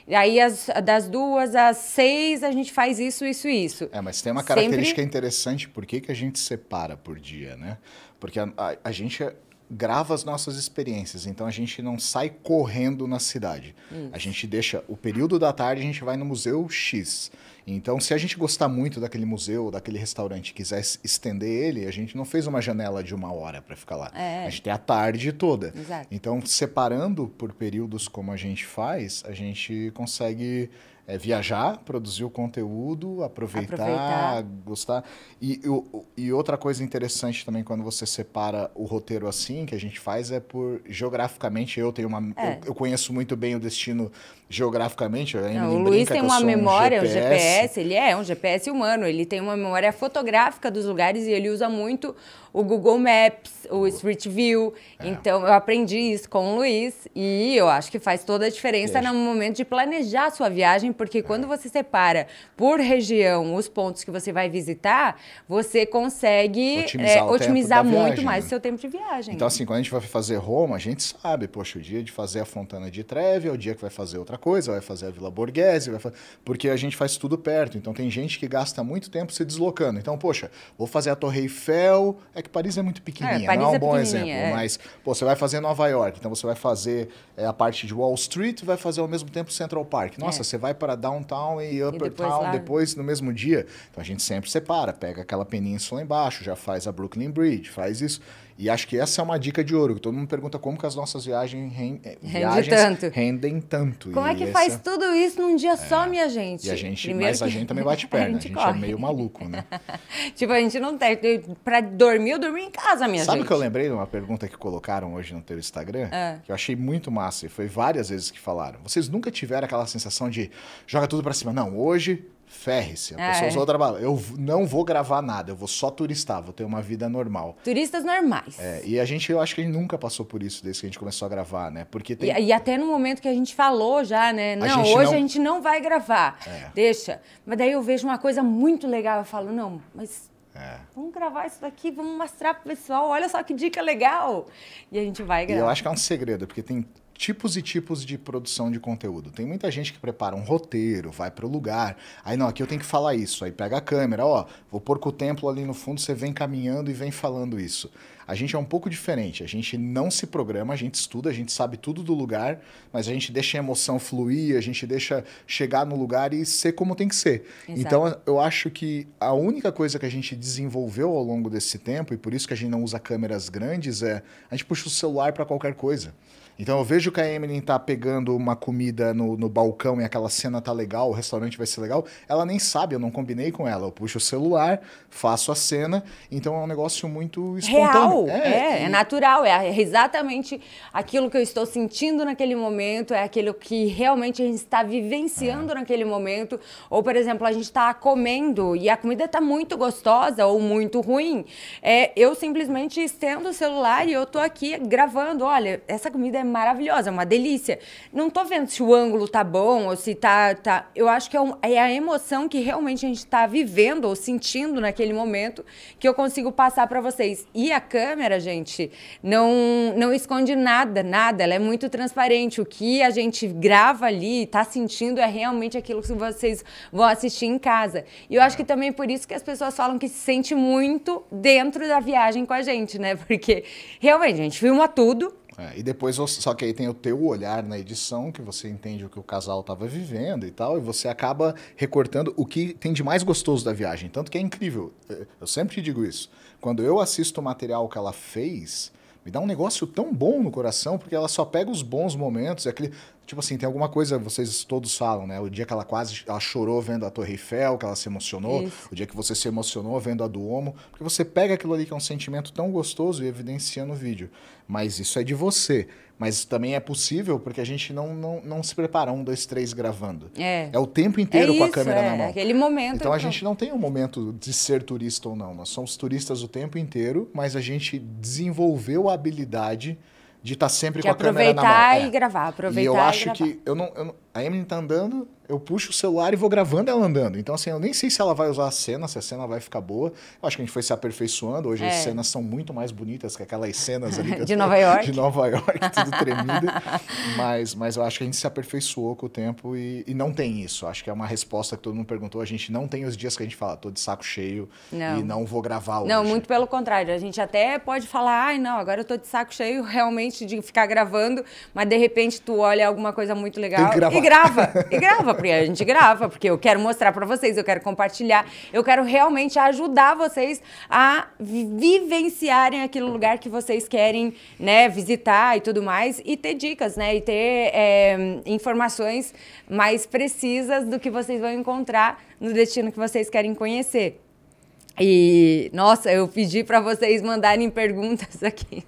E aí as, das duas às seis a gente faz isso, isso e isso. É, mas tem uma característica Sempre... interessante, por que, que a gente separa por dia, né? Porque a, a, a gente grava as nossas experiências. Então a gente não sai correndo na cidade. Isso. A gente deixa o período da tarde, a gente vai no Museu X. Então, se a gente gostar muito daquele museu, daquele restaurante, quiser estender ele, a gente não fez uma janela de uma hora para ficar lá. É. A gente tem a tarde toda. Exato. Então, separando por períodos como a gente faz, a gente consegue é, viajar, produzir o conteúdo, aproveitar, aproveitar. gostar. E, e, e, outra coisa interessante também quando você separa o roteiro assim, que a gente faz, é por geograficamente eu tenho uma. É. Eu, eu, conheço muito bem o destino geograficamente. A Emily o Luiz tem uma memória, um GPS. um GPS, ele é um GPS humano, ele tem uma memória fotográfica dos lugares e ele usa muito o Google Maps, o Street View. É. Então, eu aprendi isso com o Luiz e eu acho que faz toda a diferença Deixa. no momento de planejar a sua viagem, porque é. quando você separa por região os pontos que você vai visitar, você consegue otimizar, é, otimizar muito viagem, mais né? o seu tempo de viagem. Então, assim, quando a gente vai fazer Roma, a gente sabe, poxa, o dia de fazer a Fontana de Trevi é o dia que vai fazer outra outra coisa, vai fazer a Vila Borghese, vai porque a gente faz tudo perto. Então tem gente que gasta muito tempo se deslocando. Então, poxa, vou fazer a Torre Eiffel. É que Paris é muito pequenininha, é, não é um é bom exemplo. É. Mas, pô, você vai fazer Nova York, então você vai fazer é, a parte de Wall Street vai fazer ao mesmo tempo Central Park. É. Nossa, você vai para Downtown e Upper e depois Town lá... depois no mesmo dia. Então a gente sempre separa, pega aquela península embaixo, já faz a Brooklyn Bridge, faz isso. E acho que essa é uma dica de ouro. Todo mundo pergunta como que as nossas viagens, eh, rend... viagens tanto. rendem tanto. Como é e é que essa... faz tudo isso num dia é... só, minha gente? E a gente mas que... a gente também *laughs* bate perna. A gente, a gente é meio maluco, né? *laughs* tipo, a gente não tem... Pra dormir, eu dormi em casa, minha Sabe gente. Sabe que eu lembrei de uma pergunta que colocaram hoje no teu Instagram? É. Que eu achei muito massa. E foi várias vezes que falaram. Vocês nunca tiveram aquela sensação de joga tudo para cima. Não, hoje ferre-se. A é. pessoa usou outra palavra. Eu não vou gravar nada, eu vou só turistar, vou ter uma vida normal. Turistas normais. É, e a gente, eu acho que a gente nunca passou por isso desde que a gente começou a gravar, né? Porque tem... e, e, até no momento que a gente falou já, né? Não, hoje não... a gente não vai gravar. É. Deixa. Mas daí eu vejo uma coisa muito legal, eu falo, não, mas é. Vamos gravar isso daqui, vamos mostrar pro pessoal, olha só que dica legal. E a gente vai gravar. E eu acho que é um segredo, porque tem tipos e tipos de produção de conteúdo. Tem muita gente que prepara um roteiro, vai para o lugar, aí não, aqui eu tenho que falar isso, aí pega a câmera, ó, vou pôr com o templo ali no fundo, você vem caminhando e vem falando isso. A gente é um pouco diferente, a gente não se programa, a gente estuda, a gente sabe tudo do lugar, mas a gente deixa a emoção fluir, a gente deixa chegar no lugar e ser como tem que ser. Exato. Então, eu acho que a única coisa que a gente desenvolveu ao longo desse tempo, e por isso que a gente não usa câmeras grandes, é a gente puxa o celular para qualquer coisa. Então eu vejo que a Emily tá pegando uma comida no, no, balcão e aquela cena tá legal, o restaurante vai ser legal. Ela nem sabe, eu não combinei com ela. Eu puxo o celular, faço a cena. Então é um negócio muito espontâneo. Real, natural. É, é, é, é natural. É, é exatamente aquilo que eu estou sentindo naquele momento, é aquilo que realmente a gente está vivenciando é. naquele momento. Ou, por exemplo, a gente está comendo e a comida está muito gostosa ou muito ruim. É, eu simplesmente estendo o celular e eu estou aqui gravando. Olha, essa comida é maravilhosa, é uma delícia. Não estou vendo se o ângulo está bom ou se está. tá... Eu acho que é, um, é a emoção que realmente a gente está vivendo ou sentindo naquele momento que eu consigo passar para vocês. E a câmera câmera, gente, não, não esconde nada, nada. Ela é muito transparente. O que a gente grava ali está tá sentindo é realmente aquilo que vocês vão assistir em casa. E eu acho que também por isso que as pessoas falam que se sente muito dentro da viagem com a gente, né? Porque realmente a gente filma tudo, é, e depois, só que aí tem o teu olhar na edição, que você entende o que o casal estava vivendo e tal, e você acaba recortando o que tem de mais gostoso da viagem. Tanto que é incrível, é, eu sempre te digo isso. Quando eu assisto o material que ela fez, me dá um negócio tão bom no coração, porque ela só pega os bons momentos, é aquele, tipo assim, tem alguma coisa, vocês todos falam, né? O dia que ela quase ela chorou vendo a Torre Eiffel, que ela se emocionou, Isso. o dia que você se emocionou vendo a Duomo, porque você pega aquilo ali que é um sentimento tão gostoso e evidencia no vídeo. Mas isso é de você. Mas também é possível porque a gente não, não, não se prepara um, dois, três gravando. É. É o tempo inteiro é isso, com a câmera é, na mão. Aquele momento. Então, a então. gente não tem um momento de ser turista ou não. Nós somos turistas o tempo inteiro, mas a gente desenvolveu a habilidade de estar tá sempre que com a câmera na mão. Aproveitar é. e é. gravar, aproveitar. E eu acho e que eu não, eu não, a Emily tá andando, eu puxo o celular e vou gravando ela andando. Então, assim, eu nem sei se ela vai usar a cena, se a cena vai ficar boa. Eu acho que a gente foi se aperfeiçoando. Hoje é. as cenas são muito mais bonitas que aquelas cenas ali. *laughs* de Nova York. De Nova York, *laughs* tudo tremido. mas, mas eu acho que a gente se aperfeiçoou com o tempo e, e, não tem isso. Acho que é uma resposta que todo mundo perguntou. A gente não tem os dias que a gente fala, tô de saco cheio não. e não vou gravar hoje. Não, muito pelo contrário. A gente até pode falar, ai, não, agora eu tô de saco cheio realmente de ficar gravando, mas de repente tu olha alguma coisa muito legal e grava. E grava, e grava porque a gente grava, porque eu quero mostrar para vocês, eu quero compartilhar, eu quero realmente ajudar vocês a vivenciarem aquele lugar que vocês querem, né, visitar e tudo mais, e ter dicas, né, e ter é, informações mais precisas do que vocês vão encontrar no destino que vocês querem conhecer. E, nossa, eu pedi para vocês mandarem perguntas aqui.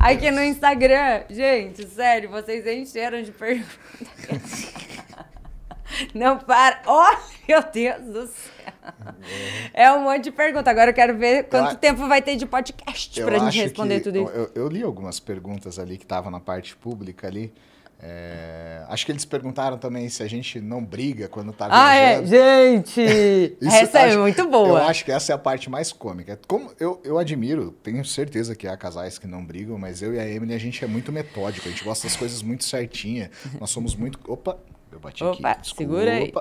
Ai, aqui no Instagram. Gente, sério, vocês encheram de perguntas. *laughs* Não para. *laughs* Olha, meu Deus do céu. É. é um monte de pergunta. Agora eu quero ver quanto eu, tempo vai ter de podcast para a gente responder que, tudo isso. Eu, eu, li algumas perguntas ali que estavam na parte pública ali. É, acho que eles perguntaram também se a gente não briga quando tá ah, é. viajando. Ah, é? Gente! *laughs* isso, essa é acho, é muito boa. Eu acho que essa é a parte mais cômica. É como eu, eu admiro, tenho certeza que há casais que não brigam, mas eu e a Emily, a gente é muito metódico, a gente gosta das coisas muito certinha. Nós somos muito... Opa! Eu bati Opa, aqui. Desculpa. Segura aí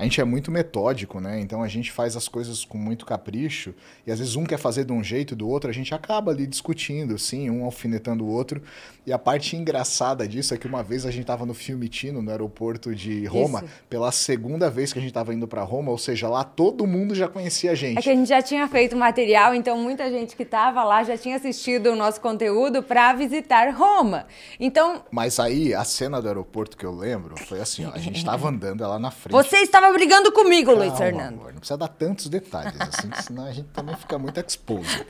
a gente é muito metódico, né? Então a gente faz as coisas com muito capricho e às vezes um quer fazer de um jeito, do outro, a gente acaba ali discutindo, sim, um alfinetando o outro. E a parte engraçada disso é que uma vez a gente estava no tino no aeroporto de Roma, Isso. pela segunda vez que a gente estava indo para Roma, ou seja, lá todo mundo já conhecia a gente. É que a gente já tinha feito material, então muita gente que estava lá já tinha assistido o nosso conteúdo para visitar Roma. Então. Mas aí a cena do aeroporto que eu lembro foi assim, ó, a gente estava andando lá na frente. Você estava brigando comigo, Luiz Fernando. Amor, não precisa dar tantos detalhes, assim, senão a gente também fica muito exposto.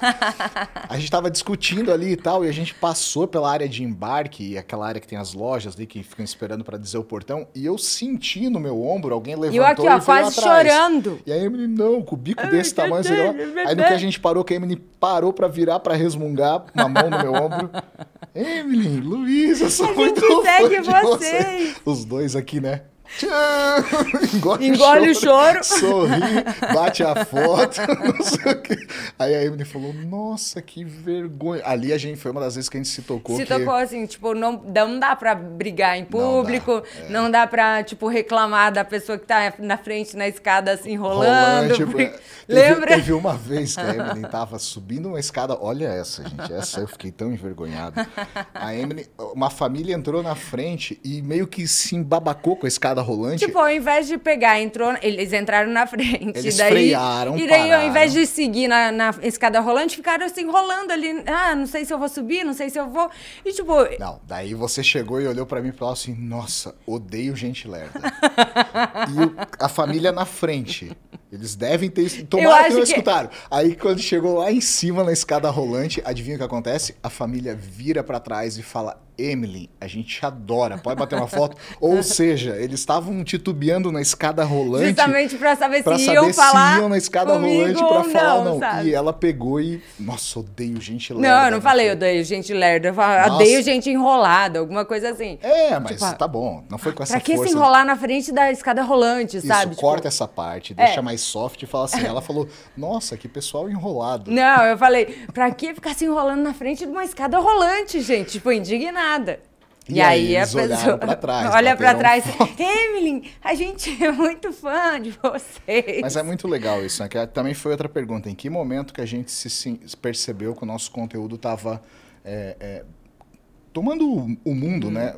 A gente estava discutindo ali e tal, e a gente passou pela área de embarque, aquela área que tem as lojas ali que ficam esperando para dizer o portão, e eu senti no meu ombro alguém levantou e eu aqui, ó, e quase atrás. chorando. E a Emily, não, com o bico desse tamanho, sei Aí no que a gente parou, que a Emily parou para virar, para resmungar, uma mão no meu ombro. *laughs* Emily, Luiz, eu sou a muito gente segue vocês. Você. Os dois aqui, né? Tchau! *laughs* Engole, Engole o choro. choro. Sorri, *laughs* bate a foto, *laughs* não sei o quê. Aí a Emily falou, nossa, que vergonha. Ali a gente foi uma das vezes que a gente se tocou. Se que... tocou assim, tipo, não, não dá pra brigar em público, não dá, é. não dá pra, tipo, reclamar da pessoa que tá na frente na escada assim, enrolando. tipo, porque... É, lembra? Teve, teve uma vez que a Emily tava subindo uma escada, olha essa, gente, essa eu fiquei tão envergonhado. A Emily, uma família entrou na frente e meio que se embabacou com a escada escada rolante. Tipo, ao invés de pegar, entrou, eles entraram na *laughs* frente. Eles daí, frearam, E daí, pararam. ao invés de seguir na, na escada rolante, ficaram se assim, enrolando ali. Ah, não sei se eu vou subir, não sei se eu vou. E tipo. Não, daí você chegou e olhou para mim e falou assim: nossa, odeio gente lerda. *laughs* e o, a família na frente. Eles devem ter. Tomara que não que... escutaram. Aí quando chegou lá em cima na escada rolante, adivinha o que acontece? A família vira para trás e fala: Emily, a gente adora, pode bater uma foto. *laughs* Ou seja, eles estavam titubeando na escada rolante. Justamente para saber pra se saber iam se falar. iam na escada rolante para falar não. Sabe? E ela pegou e. Nossa, odeio gente lerda. Não, eu né, não falei odeio gente lerda. Eu falei, odeio gente enrolada, alguma coisa assim. É, mas tipo, tá bom. Não foi com ah, essa pra força. Pra que se enrolar na frente da escada rolante, Isso, sabe? Tipo, corta essa parte, é. deixa é. mais soft e falar assim. Ela falou, nossa, que pessoal enrolado. Não, eu falei, pra que ficar se enrolando na frente de uma escada rolante, gente? Tipo, indignada. E, e, aí, aí a pessoa pra trás, *laughs* olha né? para trás. Emily, a gente é muito fã de vocês. Mas é muito legal isso, né? Que é, também foi outra pergunta. Em que momento que a gente se percebeu que o nosso conteúdo estava é, é, tomando o mundo, hum. né?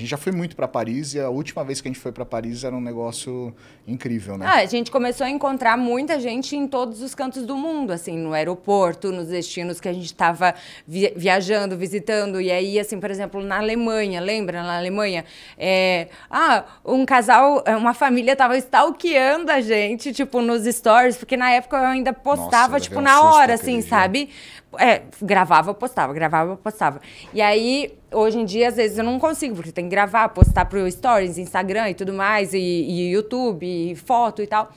gente já foi muito para Paris e a última vez que a gente foi para Paris era um negócio incrível, né? Ah, a gente começou a encontrar muita gente em todos os cantos do mundo, assim, no aeroporto, nos destinos que a gente estava vi viajando, visitando. E aí, assim, por exemplo, na Alemanha, lembra? Na Alemanha, é... ah, um casal, é, uma família estava stalkeando a gente, tipo, nos stories, porque na época eu ainda postava, Nossa, tipo, na hora, assim, dia. sabe? É, gravava, postava, gravava, postava. E aí, hoje em dia, às vezes eu não consigo, porque tem que gravar, postar pro Stories, Instagram e tudo mais, e, e YouTube, e foto e tal.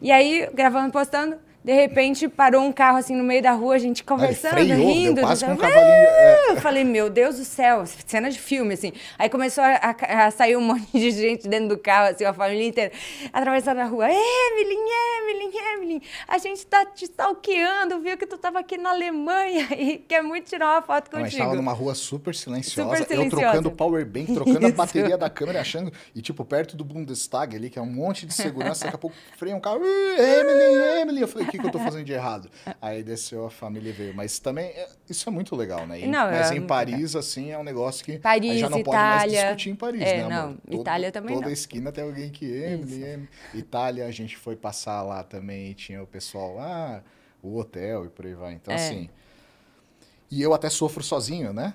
E aí, gravando, postando. De repente parou um carro assim no meio da rua, a gente conversando, Aí, freio, rindo. Dizendo, um ah! Eu falei, meu Deus do céu, cena de filme, assim. Aí começou a, a, sair um *laughs* monte de gente dentro do carro, assim, a família inteira, atravessando a rua. Emily Emily Emily a gente tá te stalkeando, viu que tu tava aqui na Alemanha *laughs* e quer muito tirar uma foto contigo. Mas a gente tava numa rua super silenciosa, super silenciosa. eu trocando power bank, trocando *laughs* Isso. a bateria da câmera, achando. E tipo, perto do Bundestag ali, que é um monte de segurança, daqui a pouco freia um carro. Emily Emily Eu falei, que, que eu estou fazendo de errado? Aí desceu a família e veio. Mas também, é, isso é muito legal, né? E, não, mas eu, é em Paris, assim, é um negócio que Paris, já não Itália, pode mais discutir em Paris, é, né, não, amor? Itália também Toda não. esquina tem alguém que... Ele, é Itália, a gente foi passar lá também e tinha o pessoal lá, o hotel e por aí vai. Então, é. assim... E eu até sofro sozinho, né?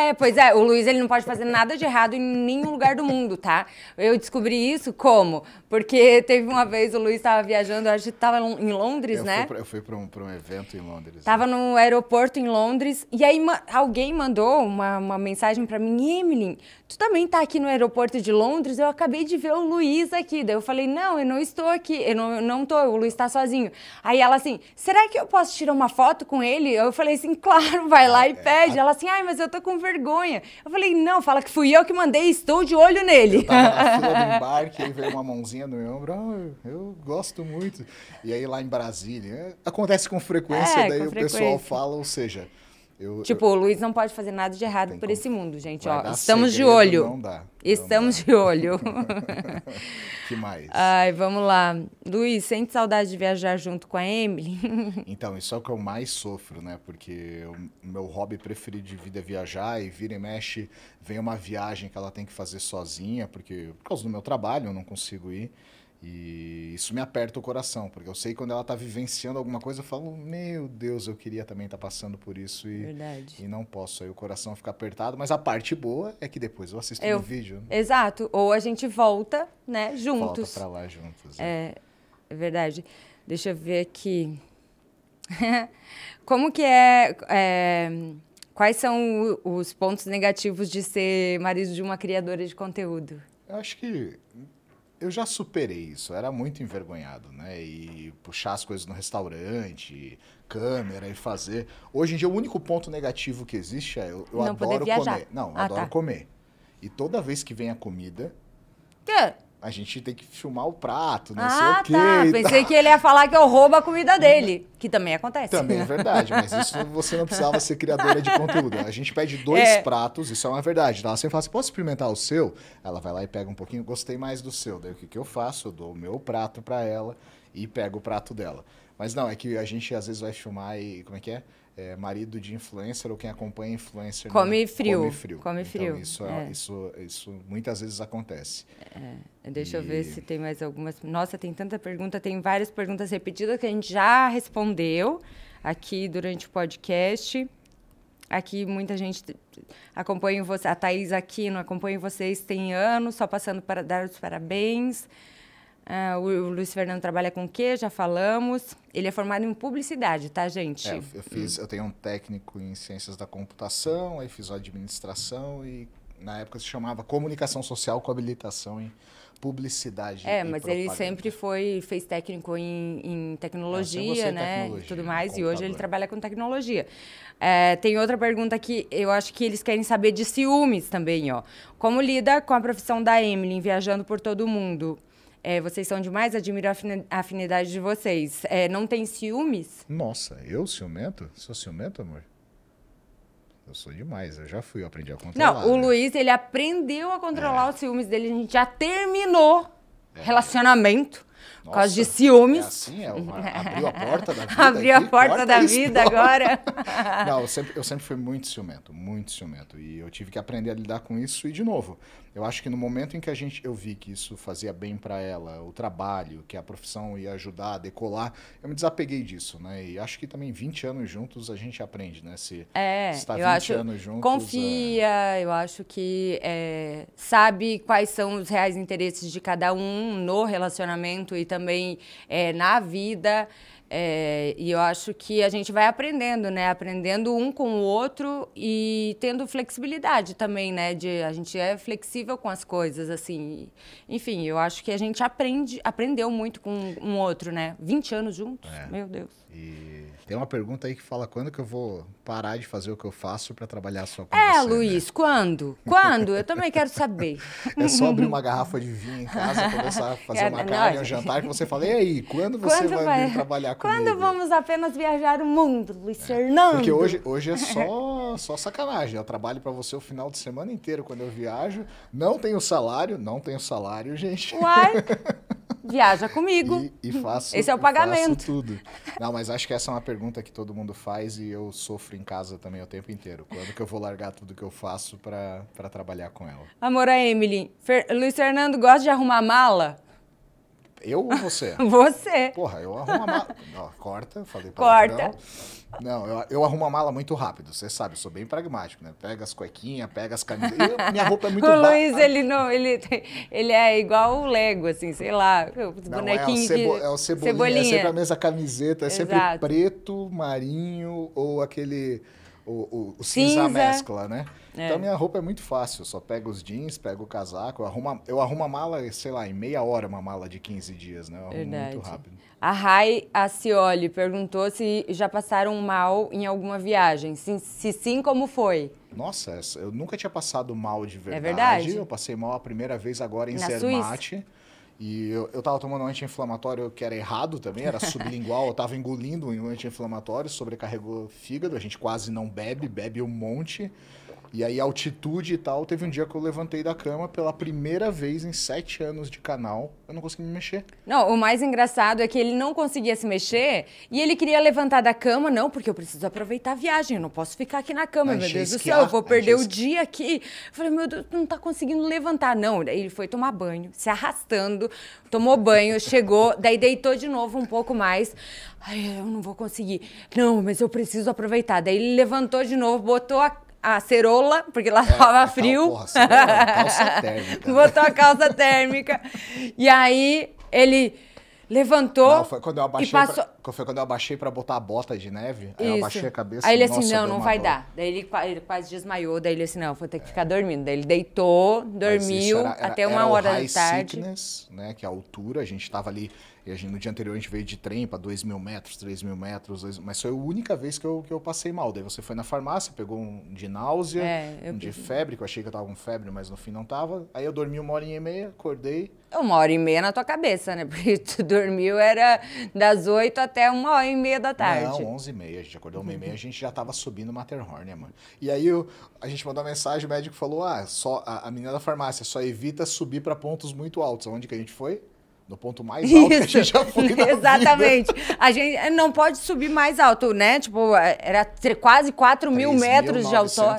É, pois é, o Luiz ele não pode fazer nada de errado em nenhum lugar do mundo, tá? Eu descobri isso como? Porque teve uma vez o Luiz estava viajando, a gente estava em Londres, eu né? Fui pra, eu fui para um, um evento em Londres. Né? Tava né? no aeroporto em Londres e aí ma alguém mandou uma, uma mensagem para mim, Emily, tu também está aqui no aeroporto de Londres? Eu acabei de ver o Luiz aqui. Daí eu falei, não, eu não estou aqui, eu não, estou. não tô, o Luiz está sozinho. Aí ela assim, será que eu posso tirar uma foto com ele? Eu falei assim, *laughs* claro, vai lá ah, e é, pede. Ela assim, ai, mas eu tô com vergonha. Eu falei, não, fala que fui eu que mandei, estou de olho nele. Eu tava na *laughs* fila do embarque, aí veio uma mãozinha mãozinha no meu ombro, oh, eu gosto muito. E aí lá em Brasília, acontece com frequência, é, daí com o frequência. pessoal fala, ou seja, eu, tipo, eu... o Luiz não pode fazer nada de errado Tem por como... esse mundo, gente. Ó, estamos segredo, de olho. Não dá. Estamos não dá. de olho. que mais? Ai, vamos lá. Luiz, sente saudade de viajar junto com a Emily? *laughs* então, isso é o que eu mais sofro, né? Porque o meu hobby preferido de vida é viajar e vira e mexe, vem uma viagem que ela tem que fazer sozinha, porque por causa do meu trabalho eu não consigo ir. E isso me aperta o coração, porque eu sei quando ela está vivenciando alguma coisa, eu falo, meu Deus, eu queria também estar tá passando por isso e, Verdade. e não posso. Aí o coração fica apertado, mas a parte boa é que depois eu assisto eu, um vídeo. Né? Exato, ou a gente volta, né, juntos. Volta para lá juntos. É. é, é verdade. Deixa eu ver aqui. *laughs* Como que é, é, Quais são os pontos negativos de ser marido de uma criadora de conteúdo? Eu acho que eu já superei isso. Eu era muito envergonhado, né? E puxar as coisas no restaurante, câmera e fazer. Hoje em dia, o único ponto negativo que existe é eu, eu adoro comer. Não, ah, adoro tá. comer. E toda vez que vem a comida. Que? a gente tem que filmar o prato, não ah, sei o tá. quê. Ah, tá. Pensei tá. que ele ia falar que eu roubo a comida *laughs* dele, que também acontece. Também é verdade, mas *laughs* isso você não precisava ser criadora de conteúdo. A gente pede dois é. pratos, isso é uma verdade. Ela tá? sempre fala assim, posso experimentar o seu? Ela vai lá e pega um pouquinho, gostei mais do seu. Daí o que, que eu faço? Eu dou o meu prato para ela e pego o prato dela. Mas não, é que a gente às vezes vai filmar e... Como é que é? é, marido de influencer ou quem acompanha influencer né, come, não, frio, come então, frio. Come frio. Então, isso, é, é. isso, isso muitas vezes acontece. É. Deixa e... eu ver se tem mais algumas. Nossa, tem tanta pergunta, tem várias perguntas repetidas que a gente já respondeu aqui durante o podcast. Aqui muita gente acompanha você, a Thaís não acompanha vocês tem anos, só passando para dar os parabéns. Ah, o Luiz Fernando trabalha com o quê? Já falamos. Ele é formado em publicidade, tá, gente? É, eu, fiz, eu tenho um técnico em ciências da computação, aí fiz administração e na época se chamava comunicação social com habilitação em publicidade. É, mas ele sempre foi fez técnico em, em tecnologia, é, né, tecnologia, e tudo mais. Computador. E hoje ele trabalha com tecnologia. É, tem outra pergunta que eu acho que eles querem saber de ciúmes também, ó. Como lida com a profissão da Emily viajando por todo o mundo? É, vocês são demais, admiro a afinidade de vocês. É, não tem ciúmes? Nossa, eu ciumento? Sou ciumento, amor? Eu sou demais, eu já fui, eu aprendi a controlar. Não, o né? Luiz, ele aprendeu a controlar é. os ciúmes dele, a gente já terminou é. relacionamento. Nossa, por causa de ciúmes. É assim, é uma, *laughs* abriu a porta da vida. abriu a porta, porta da vida agora. *laughs* Não, eu sempre, eu sempre fui muito ciumento, muito ciumento. E eu tive que aprender a lidar com isso. E, de novo, eu acho que no momento em que a gente, eu vi que isso fazia bem para ela, o trabalho, que a profissão ia ajudar a decolar, eu me desapeguei disso, né? E acho que também 20 anos juntos a gente aprende, né? Se é, está 20 acho, anos juntos. É. Confia, é... eu acho que é, sabe quais são os reais interesses de cada um no relacionamento e também é, na vida. É, e eu acho que a gente vai aprendendo, né? Aprendendo um com o outro e tendo flexibilidade também, né? De, a gente é flexível com as coisas, assim. Enfim, eu acho que a gente aprende, aprendeu muito com um outro, né? 20 anos juntos, é. meu Deus. E tem uma pergunta aí que fala quando que eu vou parar de fazer o que eu faço para trabalhar só com é, você. É, Luiz, né? quando? Quando? Eu também quero saber. *laughs* É só abrir uma garrafa de vinho em casa, *laughs* começar a fazer é, uma carne, um jantar, que você fala, e aí, quando você quando vai, vai trabalhar comigo? Quando vamos apenas viajar o mundo, Luiz é. Fernando? Porque hoje, hoje é só, *laughs* só sacanagem. Eu trabalho para você o final de semana inteiro quando eu viajo. Não tenho salário, não tenho salário, gente. Uai! viaja comigo. E, e faço. *laughs* Esse é o pagamento. tudo. Não, mas acho que essa é uma pergunta que todo mundo faz e eu sofro em casa também o tempo inteiro. Quando que eu vou largar tudo que eu faço para trabalhar com ela? Amor, a Emily. Fer Luiz Fernando gosta de arrumar mala? Eu ou você? *laughs* você. Porra, eu arrumo a mala. *laughs* Não, corta, falei para Corta. Não, eu, eu arrumo a mala muito rápido, você sabe, eu sou bem pragmático, né? Pega as cuequinhas, pega as camisas. Eu, minha roupa é *laughs* muito O Luiz, ele não, ele, ele é igual o Lego, assim, sei lá, os bonequinhos. É, cebo, de... é o cebolinha, cebolinha, é sempre a mesma camiseta, é Exato. sempre preto, marinho ou aquele o, o, o cinza, cinza mescla, né? É. Então minha roupa é muito fácil, eu só pego os jeans, pego o casaco, eu arrumo, eu arrumo a mala, sei lá, em meia hora uma mala de 15 dias, né? Eu arrumo Verdade. muito rápido. A Rai Acioli perguntou se já passaram mal em alguma viagem. Se, se sim, como foi? Nossa, eu nunca tinha passado mal de é verdade. É verdade. Eu passei mal a primeira vez agora em Na Zermatt. Suíça? E eu, eu tava tomando um anti-inflamatório que era errado também, era *laughs* sublingual, eu tava engolindo um anti-inflamatório, sobrecarregou o fígado, a gente quase não bebe, bebe um monte. E aí, altitude e tal, teve um dia que eu levantei da cama pela primeira vez em sete anos de canal. Eu não consegui me mexer. Não, o mais engraçado é que ele não conseguia se mexer e ele queria levantar da cama, não, porque eu preciso aproveitar a viagem, eu não posso ficar aqui na cama, meu Deus do céu, eu vou perder o dia aqui. Eu falei, meu Deus, não tá conseguindo levantar, não. Ele foi tomar banho, se arrastando, tomou banho, chegou, *laughs* daí deitou de novo um pouco mais. Ai, eu não vou conseguir. Não, mas eu preciso aproveitar. Daí ele levantou de novo, botou a a cerola, porque lá estava é, frio. Porra, cerola, calça *laughs* térmica. Né? Botou a calça térmica. E aí ele levantou. Não, foi quando eu abaixei. Passou... Pra, foi quando eu abaixei pra botar a bota de neve. Aí Isso. eu abaixei a cabeça. Aí ele assim, não, não vai dor. dar. Daí ele, ele, quase desmaiou. Daí ele assim, não, vou ter que é. ficar dormindo. Daí ele deitou, dormiu era, era, até uma era hora da tarde. Sickness, né? Que é a altura, a gente tava ali e a gente, no dia anterior a gente veio de trem para 2 mil metros, 3 mil metros, mas foi a única vez que eu, que eu passei mal. Daí você foi na farmácia, pegou um de náusea, é, um de febre, que eu achei que eu tava com febre, mas no fim não tava. Aí eu dormi uma hora e meia, acordei. Uma hora e meia na tua cabeça, né? *laughs* Porque tu dormiu era das 8 até uma hora e meia da tarde. Não, 11 e meia, a gente acordou uma e meia, a gente já tava subindo o Matterhorn, né, mano? E aí eu, a gente mandou uma mensagem, o médico falou, ah, só, a, a menina da farmácia só evita subir para pontos muito altos. Onde que a gente foi? No ponto mais alto Isso. que a gente já foi *laughs* Exatamente. Vida. A gente eh, não pode subir mais alto, né? Tipo, eh, era quase 4 mil metros de altura.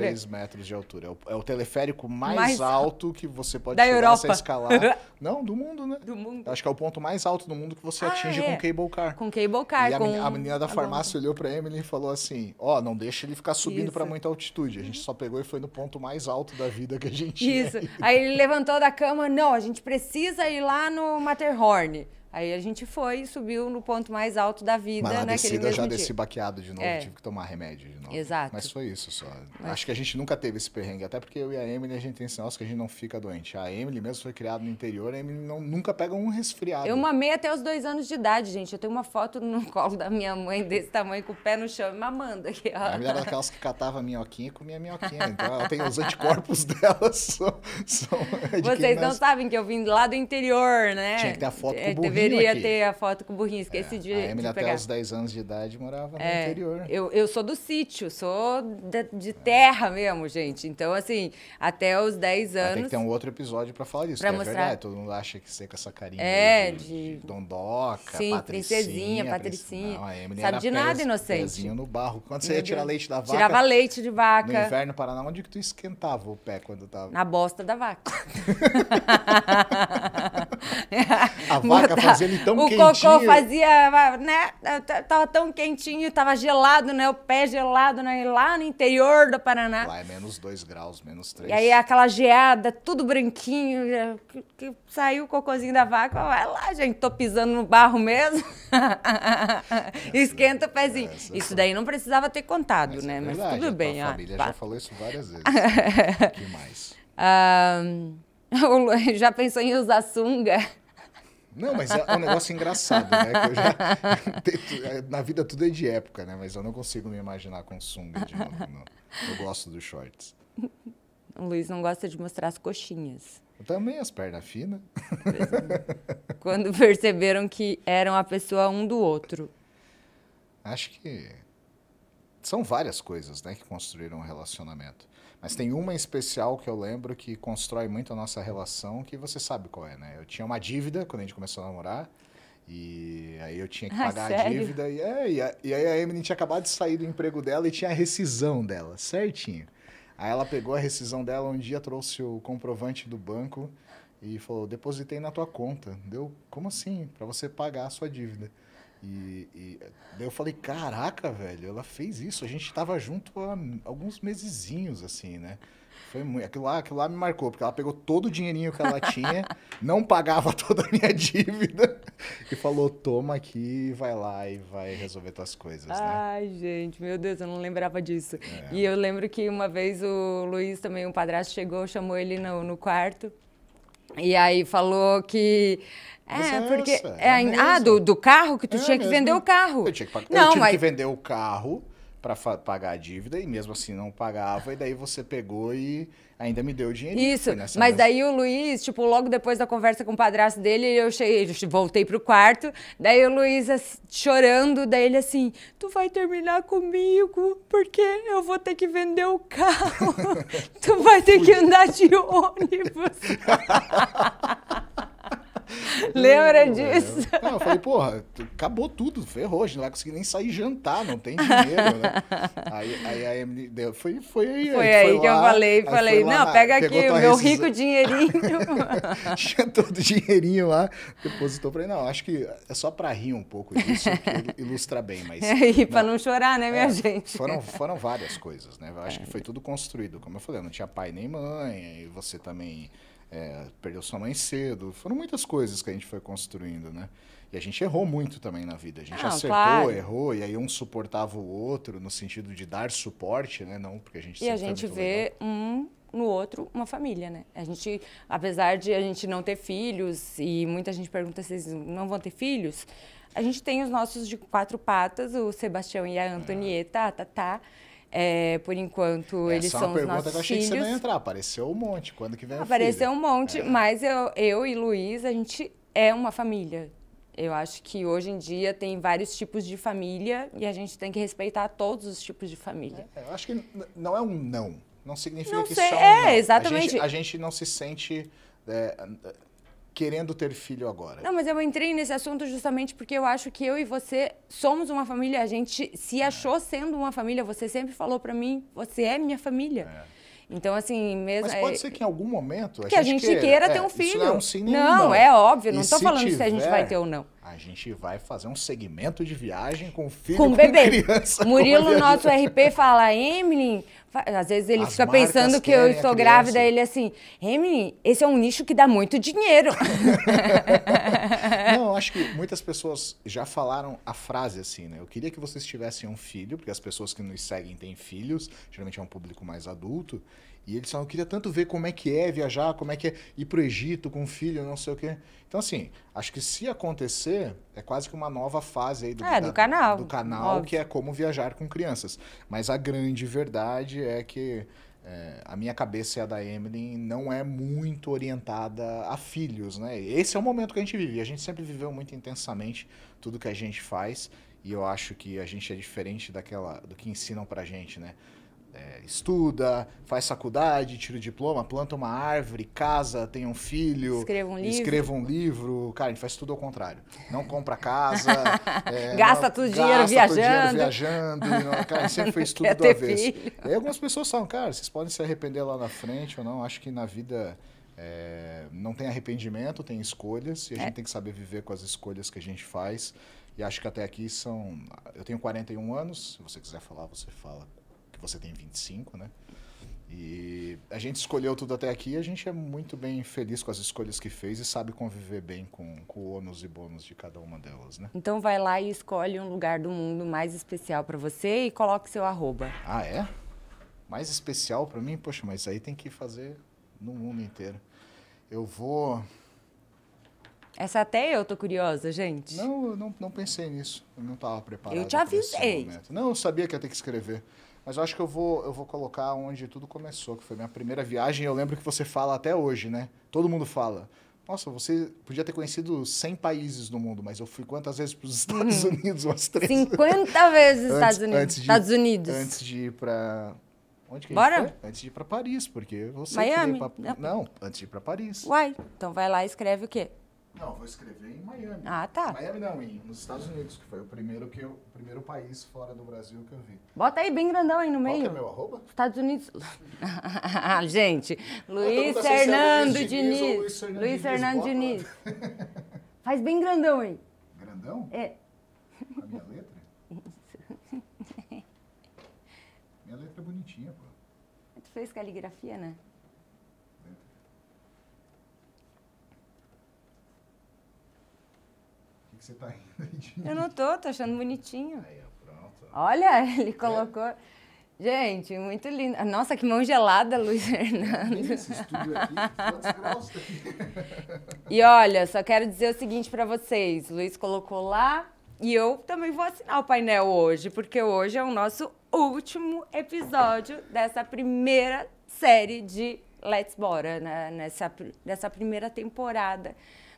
3 metros de altura. É o, é o teleférico mais, mais, alto que você pode da Europa. escalar. *laughs* Não, do mundo, né? Do mundo. Acho que é o ponto mais alto do mundo que você ah, atinge é. com cable car. Com cable car. E a, com... a menina da farmácia olhou pra Emily e falou assim, ó, oh, não deixa ele ficar subindo para muita altitude. A gente só pegou e foi no ponto mais alto da vida que a gente Isso. Aí ele levantou da cama, não, a gente precisa ir lá no Matterhorn. Aí a gente foi e subiu no ponto mais alto da vida. Mas na descida já dia. desci baqueado de novo, é. tive que tomar remédio de novo. Exato. Mas foi isso só. Mas... Acho que a gente nunca teve esse perrengue, até porque eu e a Emily, a gente tem negócio que a gente não fica doente. A Emily mesmo foi criada no interior, a Emily não, nunca pega um resfriado. Eu mamei até os dois anos de idade, gente. Eu tenho uma foto no *laughs* colo da minha mãe desse tamanho, com o pé no chão, mamando aqui, ó. A minha era daquelas que catava minhoquinha e comia minhoquinha. Né? Então ela tem os anticorpos *laughs* dela, são, são Vocês não nós... sabem que eu vim lá do interior, né? Tinha que ter a foto com o é, burrinho Deveria aqui. ter a foto com o burrinho, esqueci é, de. A Emily, de até os 10 anos de idade, morava é, no interior. Eu, eu sou do sítio, sou de, de terra mesmo, gente. Então, assim, até os 10 anos. tem que ter um outro episódio para falar disso, pra é mostrar... é verdade. Todo mundo acha que você com essa carinha é, de, de dondoca, Sim, patricinha, princesinha, patricinha. Não, a Emily Sabe de nada, pés, inocente. no barro. Quando você ia tirar leite da vaca. Tirava leite de vaca. No inverno, Paraná, onde que tu esquentava o pé quando tava? Na bosta da vaca. *laughs* A *laughs* vaca Botar. fazendo então o quentinho. O cocô fazia, né? Tava tão quentinho, tava gelado, né? O pé gelado, né? Lá no interior do Paraná. Lá é menos 2 graus, menos 3. E aí aquela geada, tudo branquinho, que, que saiu o cocôzinho da vaca. Vai lá, gente, tô pisando no barro mesmo. *laughs* Esquenta o pezinho. Essa. Isso daí não precisava ter contado, é né? É Mas tudo bem. A família já falou isso várias *laughs* vezes. que mais? Ah, já pensou em usar sunga? Não, mas é um negócio engraçado, né? Já... *laughs* É, na vida tudo é de época, né? Mas eu não consigo me imaginar com sunga de novo. Não. Eu gosto dos shorts. O Luiz não gosta de mostrar as coxinhas. Eu também as pernas finas. É. Quando perceberam que eram a pessoa um do outro. Acho que são várias coisas, né, que construíram um relacionamento. Mas tem uma em especial que eu lembro que constrói muito a nossa relação, que você sabe qual é, né? Eu tinha uma dívida quando a gente começou a namorar. E aí eu tinha que *laughs* ah, pagar ah, a dívida. E, é, e, a, e aí a Emily tinha acabado de sair do emprego dela e tinha a rescisão dela, certinho. Aí ela pegou a rescisão dela um dia, trouxe o comprovante do banco e falou: depositei na tua conta. Deu, como assim? Para você pagar a sua dívida. E, e, daí eu falei, caraca, velho, ela fez isso. A gente estava junto há alguns mesezinhos, assim, né? Foi muito. Aquilo lá, aquilo lá me marcou, porque ela pegou todo o dinheirinho que ela tinha, *laughs* não pagava toda a minha dívida e falou: toma aqui, vai lá e vai resolver tuas coisas. né Ai, gente, meu Deus, eu não lembrava disso. É. E eu lembro que uma vez o Luiz, também um padrasto, chegou, chamou ele no, no quarto. E aí falou que. É, é porque. Essa, é, é ah, do, do carro? Que tu é tinha que vender o carro. Eu tinha que, não, eu mas... que vender o carro para pagar a dívida e mesmo assim não pagava. E daí você pegou e ainda me deu dinheiro. Isso, mas daí o Luiz, tipo, logo depois da conversa com o padrasto dele, eu cheguei, voltei pro quarto, daí o Luiz assim, chorando, daí ele assim, tu vai terminar comigo, porque eu vou ter que vender o carro, *laughs* tu vai ter que andar de ônibus. *laughs* *laughs* Lembra eu, é. disso? Eu, não, eu falei, porra, acabou tudo, ferrou, a gente não vai conseguir nem sair jantar, não tem dinheiro, né? *laughs* Aí, aí a Emily deu, foi, foi aí. Foi aí foi que lá, eu falei, falei, não, na, pega aqui o meu rico resist... dinheirinho. *laughs* Tinha todo o dinheirinho lá, depositou pra ele. Não, acho que é só pra rir um pouco disso, que ilustra bem, mas... É, e não, pra não chorar, né, minha é, gente? Foram, foram várias coisas, né? Eu acho que é. foi tudo construído, como eu falei, eu não tinha pai nem mãe, e você também é, perdeu sua mãe cedo. Foram muitas coisas que a gente foi construindo, né? E a gente errou muito também na vida. A gente não, ah, acertou, claro. errou, e aí um suportava o outro no sentido de dar suporte, né? Não, porque a gente E a gente vê legal. um no outro uma família, né? A gente, apesar de a gente não ter filhos, e muita gente pergunta se eles não vão ter filhos, a gente tem os nossos de quatro patas, o Sebastião e a é. Antonieta, a Tatá. Tá, é, por enquanto, Essa eles é são os nossos filhos. uma pergunta que eu achei que você não ia entrar. Apareceu um monte. Quando que vem Apareceu um monte, é. mas eu, eu e Luiz, a gente é uma família. Eu acho que hoje em dia tem vários tipos de família e a gente tem que respeitar todos os tipos de família. É, eu acho que não é um não. Não significa não que sei, só um é, não. exatamente. A gente, a gente não se sente... É, querendo ter filho agora. Não, mas eu entrei nesse assunto justamente porque eu acho que eu e você somos uma família. A gente se é. achou sendo uma família. Você sempre falou para mim, você é minha família. É. Então, assim, mesmo. Mas é pode é... ser que em algum momento. A que gente a gente queira, queira ter um filho. Isso não é um é sim, não, não, é óbvio. Não estou falando tiver... se a gente vai ter ou não a gente vai fazer um segmento de viagem com filho, com, com bebê. criança. Murilo, com nosso RP, fala, Emily... Às vezes ele As fica pensando que eu estou grávida, ele é assim, Emily, esse é um nicho que dá muito dinheiro. *laughs* Não, acho que muitas pessoas já falaram a frase assim, né? Eu queria que vocês tivessem um filho, porque as pessoas que nos seguem têm filhos, geralmente é um público mais adulto. E ele só queriam queria tanto ver como é que é viajar, como é que é ir para o Egito com o filho, não sei o quê. Então, assim, acho que se acontecer, é quase que uma nova fase aí do, é, da, do canal. Do canal, que é como viajar com crianças. Mas a grande verdade é que é, a minha cabeça e a da Emily não é muito orientada a filhos, né? Esse é o momento que a gente vive. A gente sempre viveu muito intensamente tudo que a gente faz. E eu acho que a gente é diferente daquela do que ensinam pra gente, né? é, estuda, faz faculdade, tira o diploma, planta uma árvore, casa, tem um filho. Escreva um livro. Escreva um livro. Cara, a gente faz tudo ao contrário. Não compra casa. *laughs* é, gasta todo o dinheiro gasta viajando. dinheiro viajando. Não, cara, a gente sempre fez *laughs* tudo do avesso. Filho. E aí algumas pessoas são, cara, vocês podem se arrepender lá na frente ou não. Acho que na vida. É, não tem arrependimento, tem escolhas, e a é. gente tem que saber viver com as escolhas que a gente faz. E acho que até aqui são. Eu tenho 41 anos, se você quiser falar, você fala que você tem 25, né? E a gente escolheu tudo até aqui a gente é muito bem feliz com as escolhas que fez e sabe conviver bem com, com o ônus e bônus de cada uma delas, né? Então vai lá e escolhe um lugar do mundo mais especial para você e coloque seu arroba. Ah, é? Mais especial para mim? Poxa, mas aí tem que fazer no mundo inteiro. Eu vou... Essa até eu tô curiosa, gente. Não, eu não, não pensei nisso. Eu não estava preparado. Eu te avisei. Não, eu sabia que ia ter que escrever. Mas eu acho que eu vou, eu vou colocar onde tudo começou, que foi minha primeira viagem. Eu lembro que você fala até hoje, né? Todo mundo fala. Nossa, você podia ter conhecido 100 países no mundo, mas eu fui quantas vezes para os *laughs* Estados Unidos? Umas três. 50 vezes antes, Estados Unidos. Antes de, Estados Unidos. Antes de ir para. Onde que Bora? Antes de ir para Paris, porque você. Miami. Pra... Não, antes de ir para Paris. Uai, então vai lá e escreve o quê? Não, vou escrever em Miami. Ah, tá. Miami não, em, nos Estados Unidos, que foi o primeiro, que eu, o primeiro país fora do Brasil que eu vi. Bota aí bem grandão aí no meio. Qual que é meu arroba? Estados Unidos. *laughs* Gente, Luiz Fernando Diniz. Luiz Fernando, Diniz. Diniz. *laughs* Faz bem grandão aí. Grandão? É. A minha letra? Isso. *laughs* Minha letra é bonitinha, pô. Tu fez caligrafia, né? você tá rindo de mim. Eu não tô, tô achando bonitinho. Aí, pronto. Olha, ele é. colocou. É. Gente, muito lindo. Nossa, que mão gelada, Luiz Fernando. Esse estúdio aqui, *laughs* e olha, só quero dizer o seguinte para vocês. Luiz colocou lá e eu também vou assinar o painel hoje, porque hoje é o nosso último episódio dessa primeira série de Let's Bora, né? Nessa, dessa primeira temporada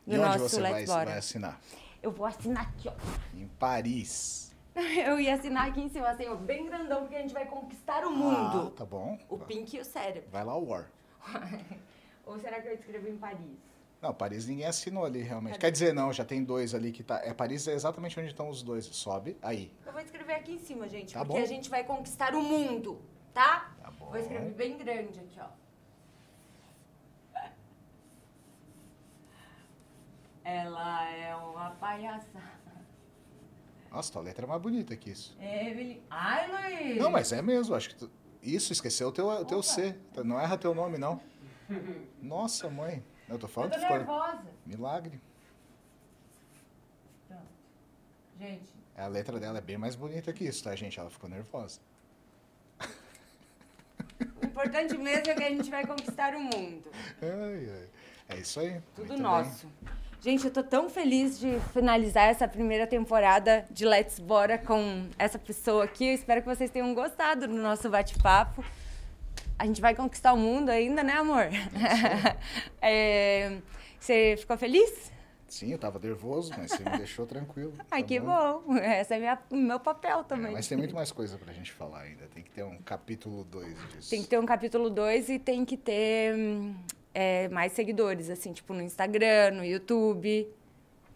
do e nosso Let's vai, Bora. Vai assinar? Eu vou assinar aqui, ó. Em Paris. *laughs* Eu ia assinar aqui em cima, assim, ó, bem grandão, porque a gente vai conquistar o mundo. Ah, tá bom. O Pink e o cérebro. Vai lá, War. *laughs* Ou será que eu escrevo em Paris? Não, Paris ninguém assinou ali, realmente. Cadê? Quer dizer, não, já tem dois ali que tá. É, Paris é exatamente onde estão os dois. Sobe, aí. Eu vou escrever aqui em cima, gente, tá porque bom. a gente vai conquistar o mundo, tá? Tá bom. Vou escrever bem grande aqui, ó. Ela é uma palhaçada. Nossa, tua letra é mais bonita que isso. Evelyn. Ai, Luiz! Não, mas é mesmo, acho que tu... isso, esqueceu o teu, o teu C. Não erra teu nome, não. Nossa, mãe. Eu tô falando eu tô nervosa. Ficou... Milagre. Pronto. Gente. A letra dela é bem mais bonita que isso, tá, gente? Ela ficou nervosa. O importante mesmo é que a gente vai conquistar o mundo. Ai, ai. É isso aí. Tudo Muito nosso. Bem. Gente, eu tô tão feliz de finalizar essa primeira temporada de Let's Bora com essa pessoa aqui. Eu espero que vocês tenham gostado do nosso bate-papo. A gente vai conquistar o mundo ainda, né, amor? *laughs* é, você ficou feliz? Sim, eu estava nervoso, mas você me deixou tranquilo. Tá Ai, tá que bom. bom. Esse é minha, meu papel é, também. É, mas tem muito mais coisa para a gente falar ainda. Tem que ter um capítulo 2 disso. Tem que ter um capítulo 2 e tem que ter hum, é, mais seguidores, assim, tipo no Instagram, no YouTube.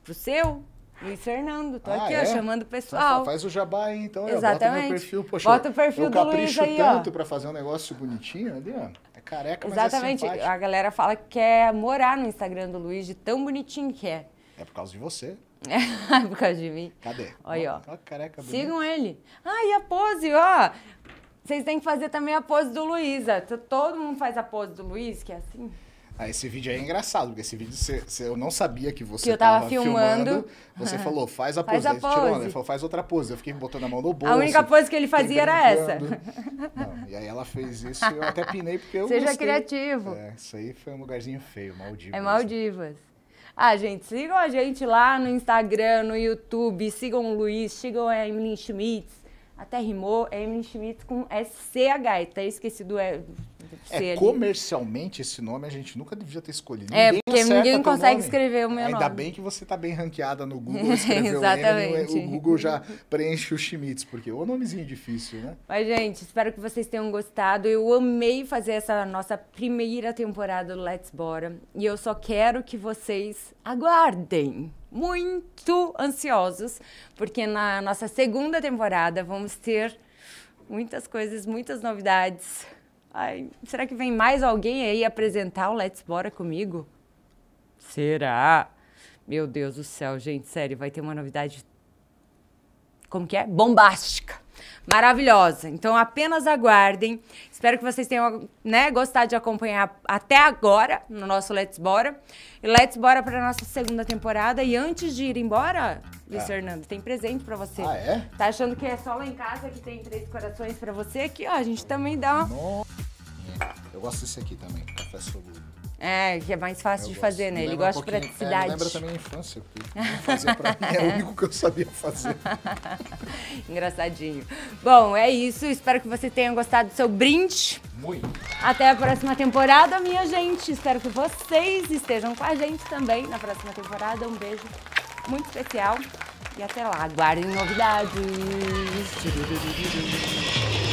Pro seu? Luiz Fernando, tô ah, aqui, é? ó, chamando o pessoal. Ah, faz o jabá aí, então. Exatamente. Eu meu perfil, poxa. Bota o perfil do Luiz aí, ó. tanto pra fazer um negócio bonitinho, né, ali, ó. É careca, Exatamente. mas é A galera fala que quer morar no Instagram do Luiz, de tão bonitinho que é. É por causa de você. *laughs* É, por causa de mim. Cadê? Olha, ó. ó. careca Sigam ele. Ah, e a pose, ó. Vocês têm que fazer também a pose do Luísa. Todo mundo faz a pose do Luiz, que é assim. Ah, esse vídeo aí é engraçado, porque esse vídeo cê, cê, eu não sabia que você que tava, tava filmando. filmando. Você *laughs* falou, faz a pose. Faz a né? pose. Tirou, falou, faz outra pose. Eu fiquei botando a mão no bolso. A única pose que ele fazia era essa. Não, e aí ela fez isso eu até pinei porque eu Seja gostei. criativo. É, isso aí foi um lugarzinho feio, Maldivas. É Maldivas. Ah, gente, sigam a gente lá no Instagram, no YouTube. Sigam o Luiz, sigam a Emily Schmitz até rimou é Emily Schmidt com SCH, até esqueci do E. Tá é, é comercialmente, esse nome a gente nunca devia ter escolhido. É, ninguém é, porque ninguém consegue escrever o meu Ainda nome. Ainda bem que você está bem ranqueada no Google. *laughs* Escreveu Exatamente. Emily, o Google já preenche os Schmitz, porque o nomezinho difícil, né? Mas, gente, espero que vocês tenham gostado. Eu amei fazer essa nossa primeira temporada do Let's Bora. E eu só quero que vocês aguardem muito ansiosos, porque na nossa segunda temporada vamos ter muitas coisas, muitas novidades. Ai, será que vem mais alguém aí apresentar o Let's Bora comigo? Será? Meu Deus do céu, gente, sério, vai ter uma novidade. Como que é? Bombástica! maravilhosa. Então apenas aguardem. Espero que vocês tenham né, gostado de acompanhar até agora no nosso Let's Bora. E Let's Bora para nossa segunda temporada. E antes de ir embora, Luiz é. Fernando, tem presente para você. Ah, é? Tá achando que é só lá em casa que tem três corações para você? Aqui, ó, a gente também dá uma... Eu gosto desse aqui também, café solúvel. É, que é mais fácil eu de gosto. fazer, né? Me ele gosta um de é, praticidade. É, lembra também a infância, fazer pra mim é o único que eu sabia fazer. *laughs* Engraçadinho. Bom, é isso. Espero que você tenha gostado do seu brinde. Muito. Até a próxima temporada, minha gente. Espero que vocês estejam com a gente também na próxima temporada. Um beijo muito especial. E até lá, aguardem novidades.